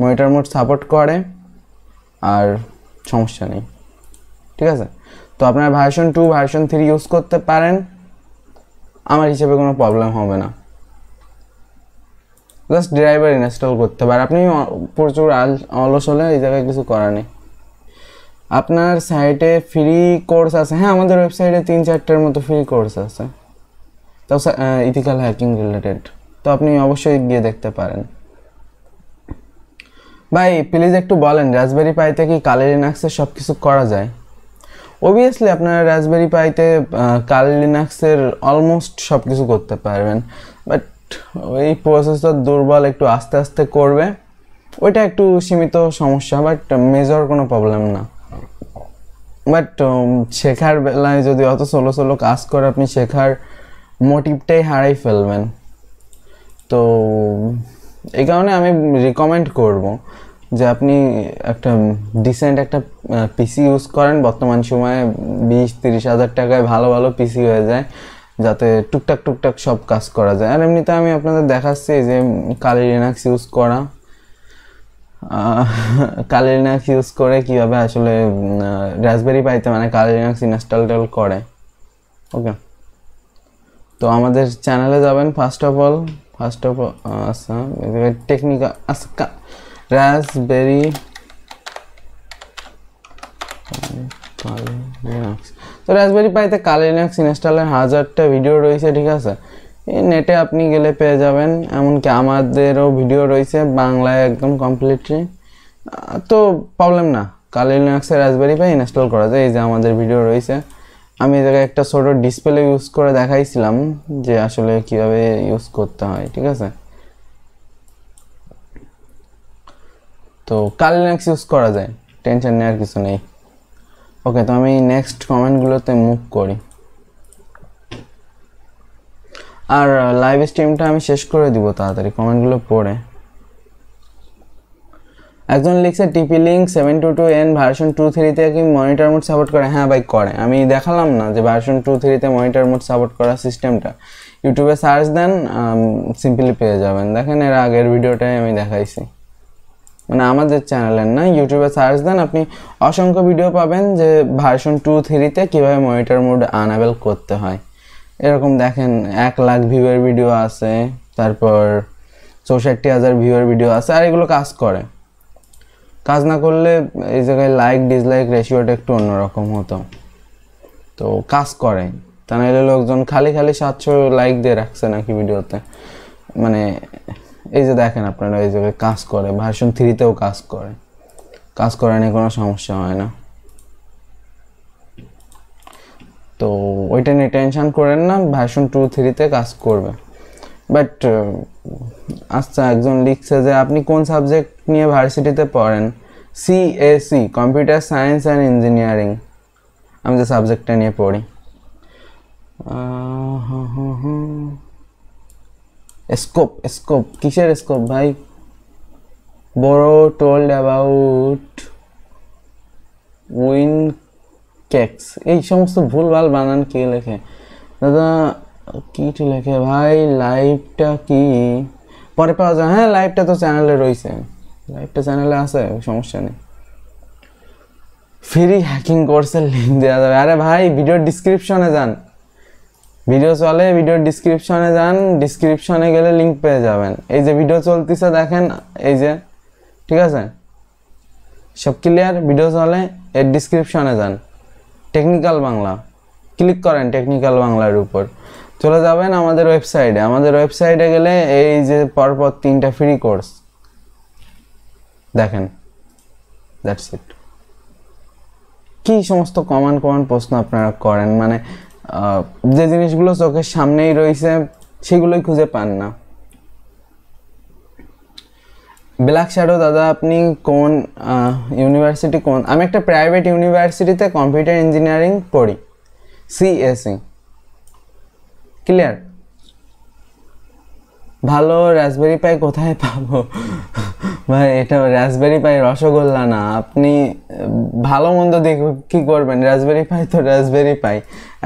মনিটর মোড সাপোর্ট করে আর সমস্যা নেই ঠিক আছে তো আপনার version two version three use করতে পারেন আমার হিসেবে কোনো প্রবলেম হবে না জাস্ট ড্রাইভার ইনস্টল করতে পারেন আপনি প্রচুর অলস হলে এই জায়গায় কিছু করার নেই আপনার সাইটে ফ্রি কোর্স আছে হ্যাঁ আমাদের ওয়েবসাইটে তিন চারটার মতো ফ্রি কোর্স আছে তাও ইথিক্যাল হ্যাকিং রিলেটেড তো আপনি অবশ্যই গিয়ে দেখতে পারেন ভাই প্লিজ একটু বলেন রাসবেরি পাইতে কি কালি লিনাক্সের সব কিছু করা যায় অবভিয়াসলি আপনারা রাসবেরি পাইতে কালি লিনাক্সের অলমোস্ট সব কিছু করতে পারবেন বাট ওই প্রসেসর দুর্বল একটু আস্তে আস্তে করবে ওইটা একটু সীমিত সমস্যা বাট মেজর কোনো প্রবলেম না বাট শেখার বেলায় যদি অত সোলো সোলো কাজ করে আপনি শেখার মোটিভটাই হারাই ফেলবেন তো এই কারণে আমি রিকমেন্ড করব যে আপনি একটা ডিসেন্ট একটা পিসি ইউজ করেন বর্তমান সময়ে বিশ তিরিশ হাজার টাকায় ভালো ভালো পিসি হয়ে যায় যাতে টুকটাক টুকটাক সব কাজ করা যায় আর এমনিতে আমি আপনাদের দেখাচ্ছি যে কালি লিনাক্স ইউজ করা কালি লিনাক্স ইউজ করে কীভাবে আসলে রাসবেরি পাইতে মানে কালি লিনাক্স ইনস্টল করে ওকে তো আমাদের চ্যানেলে যাবেন first of all first of all আচ্ছা টেকনিকা আচ্ছা রাসবেরি তো রাসবেরি পাইতে কালিনাক্স ইনস্টলের হাজারটা ভিডিও রয়েছে ঠিক আছে এই নেটে আপনি গেলে পেয়ে যাবেন এমনকি আমাদেরও ভিডিও রয়েছে বাংলায় একদম কমপ্লিটলি তো প্রবলেম না কালিনাক্সে লিনাক্সে রাসবেরি পাই ইনস্টল করা যায় এই যে আমাদের ভিডিও রয়েছে আমি এদের একটা ছোটো ডিসপ্লে ইউজ করে দেখাইছিলাম যে আসলে কিভাবে ইউজ করতে হয় ঠিক আছে তো কাল নেক্সট ইউজ করা যায় টেনশন নেওয়ার কিছু নেই ওকে তো আমি নেক্সট কমেন্টগুলোতে মুভ করি আর লাইভ স্ট্রিমটা আমি শেষ করে দিব তাড়াতাড়ি কমেন্টগুলো পড়ে একজন লিখছে TP link seven two two N version two থ্রিতে কি মনিটর মোড সাপোর্ট করে হ্যাঁ ভাই করে আমি দেখালাম না যে ভার্সন টু থ্রিতে মনিটর মোড সাপোর্ট করার সিস্টেমটা ইউটিউবে সার্চ দেন সিম্পলি পেয়ে যাবেন দেখেন এর আগের ভিডিওটাই আমি দেখাইছি মানে আমাদের চ্যানেলের না ইউটিউবে সার্চ দেন আপনি অসংখ্য ভিডিও পাবেন যে ভার্সন টু থ্রিতে কীভাবে মনিটর মোড আনাবেল করতে হয় এরকম দেখেন এক লাখ ভিউয়ের ভিডিও আছে তারপর চৌষট্টি হাজার ভিউয়ের ভিডিও আছে আর এগুলো কাজ করে কাজ না করলে এই জায়গায় লাইক ডিসলাইক রেশিওটা একটু অন্যরকম হতো তো কাজ করে তা নাহলে লোকজন খালি খালি সাতশো লাইক দিয়ে রাখছে নাকি ভিডিওতে মানে এই যে দেখেন আপনারা এই জায়গায় কাজ করে ভার্সন থ্রিতেও কাজ করে কাজ করে নিয়ে কোনো সমস্যা হয় না তো ওইটা নিয়ে টেনশন করেন না ভার্সন টু থ্রিতে কাজ করবে বাট uh, আচ্ছা একজন লিখছে যে আপনি কোন সাবজেক্ট নিয়ে ভার্সিটিতে পড়েন CSE computer science and engineering আমি যে সাবজেক্টটা নিয়ে পড়ি স্কোপ স্কোপ কিসের স্কোপ ভাই বড় টোল্ড অ্যাবাউট উইন কেক্স এই সমস্ত ভুলভাল বানান কে লেখে দাদা কিছু লেখে ভাই লাইভটা কি পরে পাওয়া যায় হ্যাঁ লাইভটা তো চ্যানেলে রয়েছে লাইভটা চ্যানেলে আছে সমস্যা নেই ফ্রি হ্যাকিং কোর্সের লিঙ্ক দেওয়া যাবে আরে ভাই ভিডিওর ডিসক্রিপশনে যান ভিডিও চলে ভিডিওর ডিসক্রিপশনে যান ডিসক্রিপশনে গেলে লিঙ্ক পেয়ে যাবেন এই যে ভিডিও চলতেছে দেখেন এই যে ঠিক আছে সব ক্লিয়ার ভিডিও চলে এর ডিসক্রিপশনে যান টেকনিক্যাল বাংলা ক্লিক করেন টেকনিক্যাল বাংলার উপর চলে যাবেন আমাদের ওয়েবসাইটে আমাদের ওয়েবসাইটে গেলে এই যে পরপর তিনটা ফ্রি কোর্স দেখেন দ্যাটস ইট কি সমস্ত কমন কমন প্রশ্ন আপনারা করেন মানে যে জিনিসগুলো চোখের সামনেই রয়েছে সেগুলোই খুঁজে পান না ব্ল্যাক শ্যাডো দাদা আপনি কোন ইউনিভার্সিটি কোন আমি একটা প্রাইভেট ইউনিভার্সিটিতে কম্পিউটার ইঞ্জিনিয়ারিং পড়ি সিএসি ক্লিয়ার ভালো রাসবেরি পাই কোথায় পাবো ভাই এটা রাসবেরি পাই রসগোল্লা না আপনি ভালো মন্দ দেখ কী করবেন রাসবেরি পাই তো রাসবেরি পাই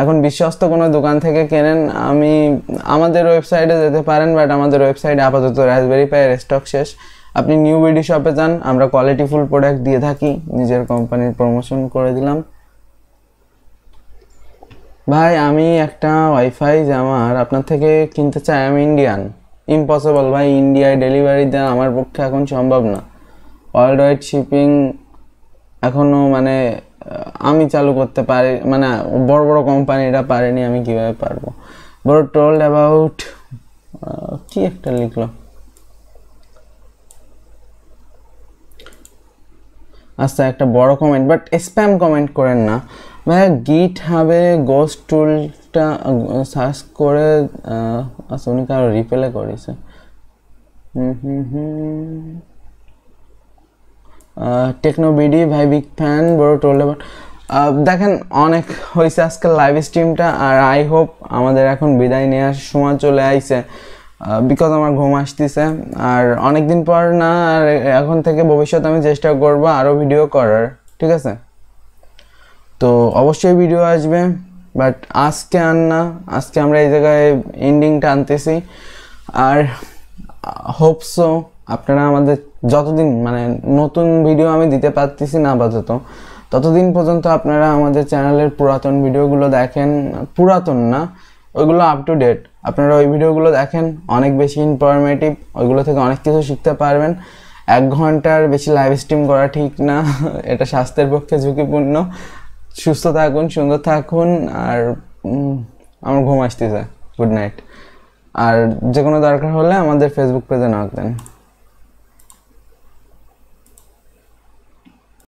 এখন বিশ্বস্ত কোনো দোকান থেকে কেনেন আমি আমাদের ওয়েবসাইটে যেতে পারেন বাট আমাদের ওয়েবসাইটে আপাতত রাসবেরি পাইয়ের স্টক শেষ আপনি নিউ বিডি শপে যান আমরা কোয়ালিটিফুল প্রোডাক্ট দিয়ে থাকি নিজের কোম্পানির প্রমোশন করে দিলাম ভাই আমি একটা ওয়াইফাই জামার আপনার থেকে কিনতে চাই আমি ইন্ডিয়ান ইম্পসিবল ভাই ইন্ডিয়ায় ডেলিভারি দেওয়া আমার পক্ষে এখন সম্ভব না ওয়ার্ল্ড ওয়াইড শিপিং এখনও মানে আমি চালু করতে পারি মানে বড় বড় কোম্পানিরা পারেনি আমি কীভাবে পারবো বড় টোল্ড অ্যাবাউট কী একটা লিখলো আচ্ছা একটা বড় কমেন্ট বাট স্প্যাম কমেন্ট করেন না মানে গিট হাবে গোস টুলটা সার্চ করে আচ্ছা উনি কারো রিপেলে করেছে হুম হুম হুম টেকনোবিডি ভাই বিগ ফ্যান বড় টোল্ড দেখেন অনেক হয়েছে আজকে লাইভ স্ট্রিমটা আর আই হোপ আমাদের এখন বিদায় নেওয়ার সময় চলে আইছে বিকজ আমার ঘুম আসতেছে আর অনেক দিন পর না আর এখন থেকে ভবিষ্যতে আমি চেষ্টা করবো আরও ভিডিও করার ঠিক আছে তো অবশ্যই ভিডিও আসবে বাট আজকে আর না আজকে আমরা এই জায়গায় এন্ডিংটা আনতেছি আর হোপসো আপনারা আমাদের যতদিন মানে নতুন ভিডিও আমি দিতে পারতেছি না বাজত ততদিন পর্যন্ত আপনারা আমাদের চ্যানেলের পুরাতন ভিডিওগুলো দেখেন পুরাতন না ওইগুলো আপ টু ডেট আপনারা ওই ভিডিওগুলো দেখেন অনেক বেশি ইনফরমেটিভ ওইগুলো থেকে অনেক কিছু শিখতে পারবেন এক ঘন্টার বেশি লাইভ স্ট্রিম করা ঠিক না এটা স্বাস্থ্যের পক্ষে ঝুঁকিপূর্ণ সুস্থ থাকুন সুন্দর থাকুন আর আমার ঘুম আসতে চায় গুড নাইট আর যে কোনো দরকার হলে আমাদের ফেসবুক পেজে নক দেন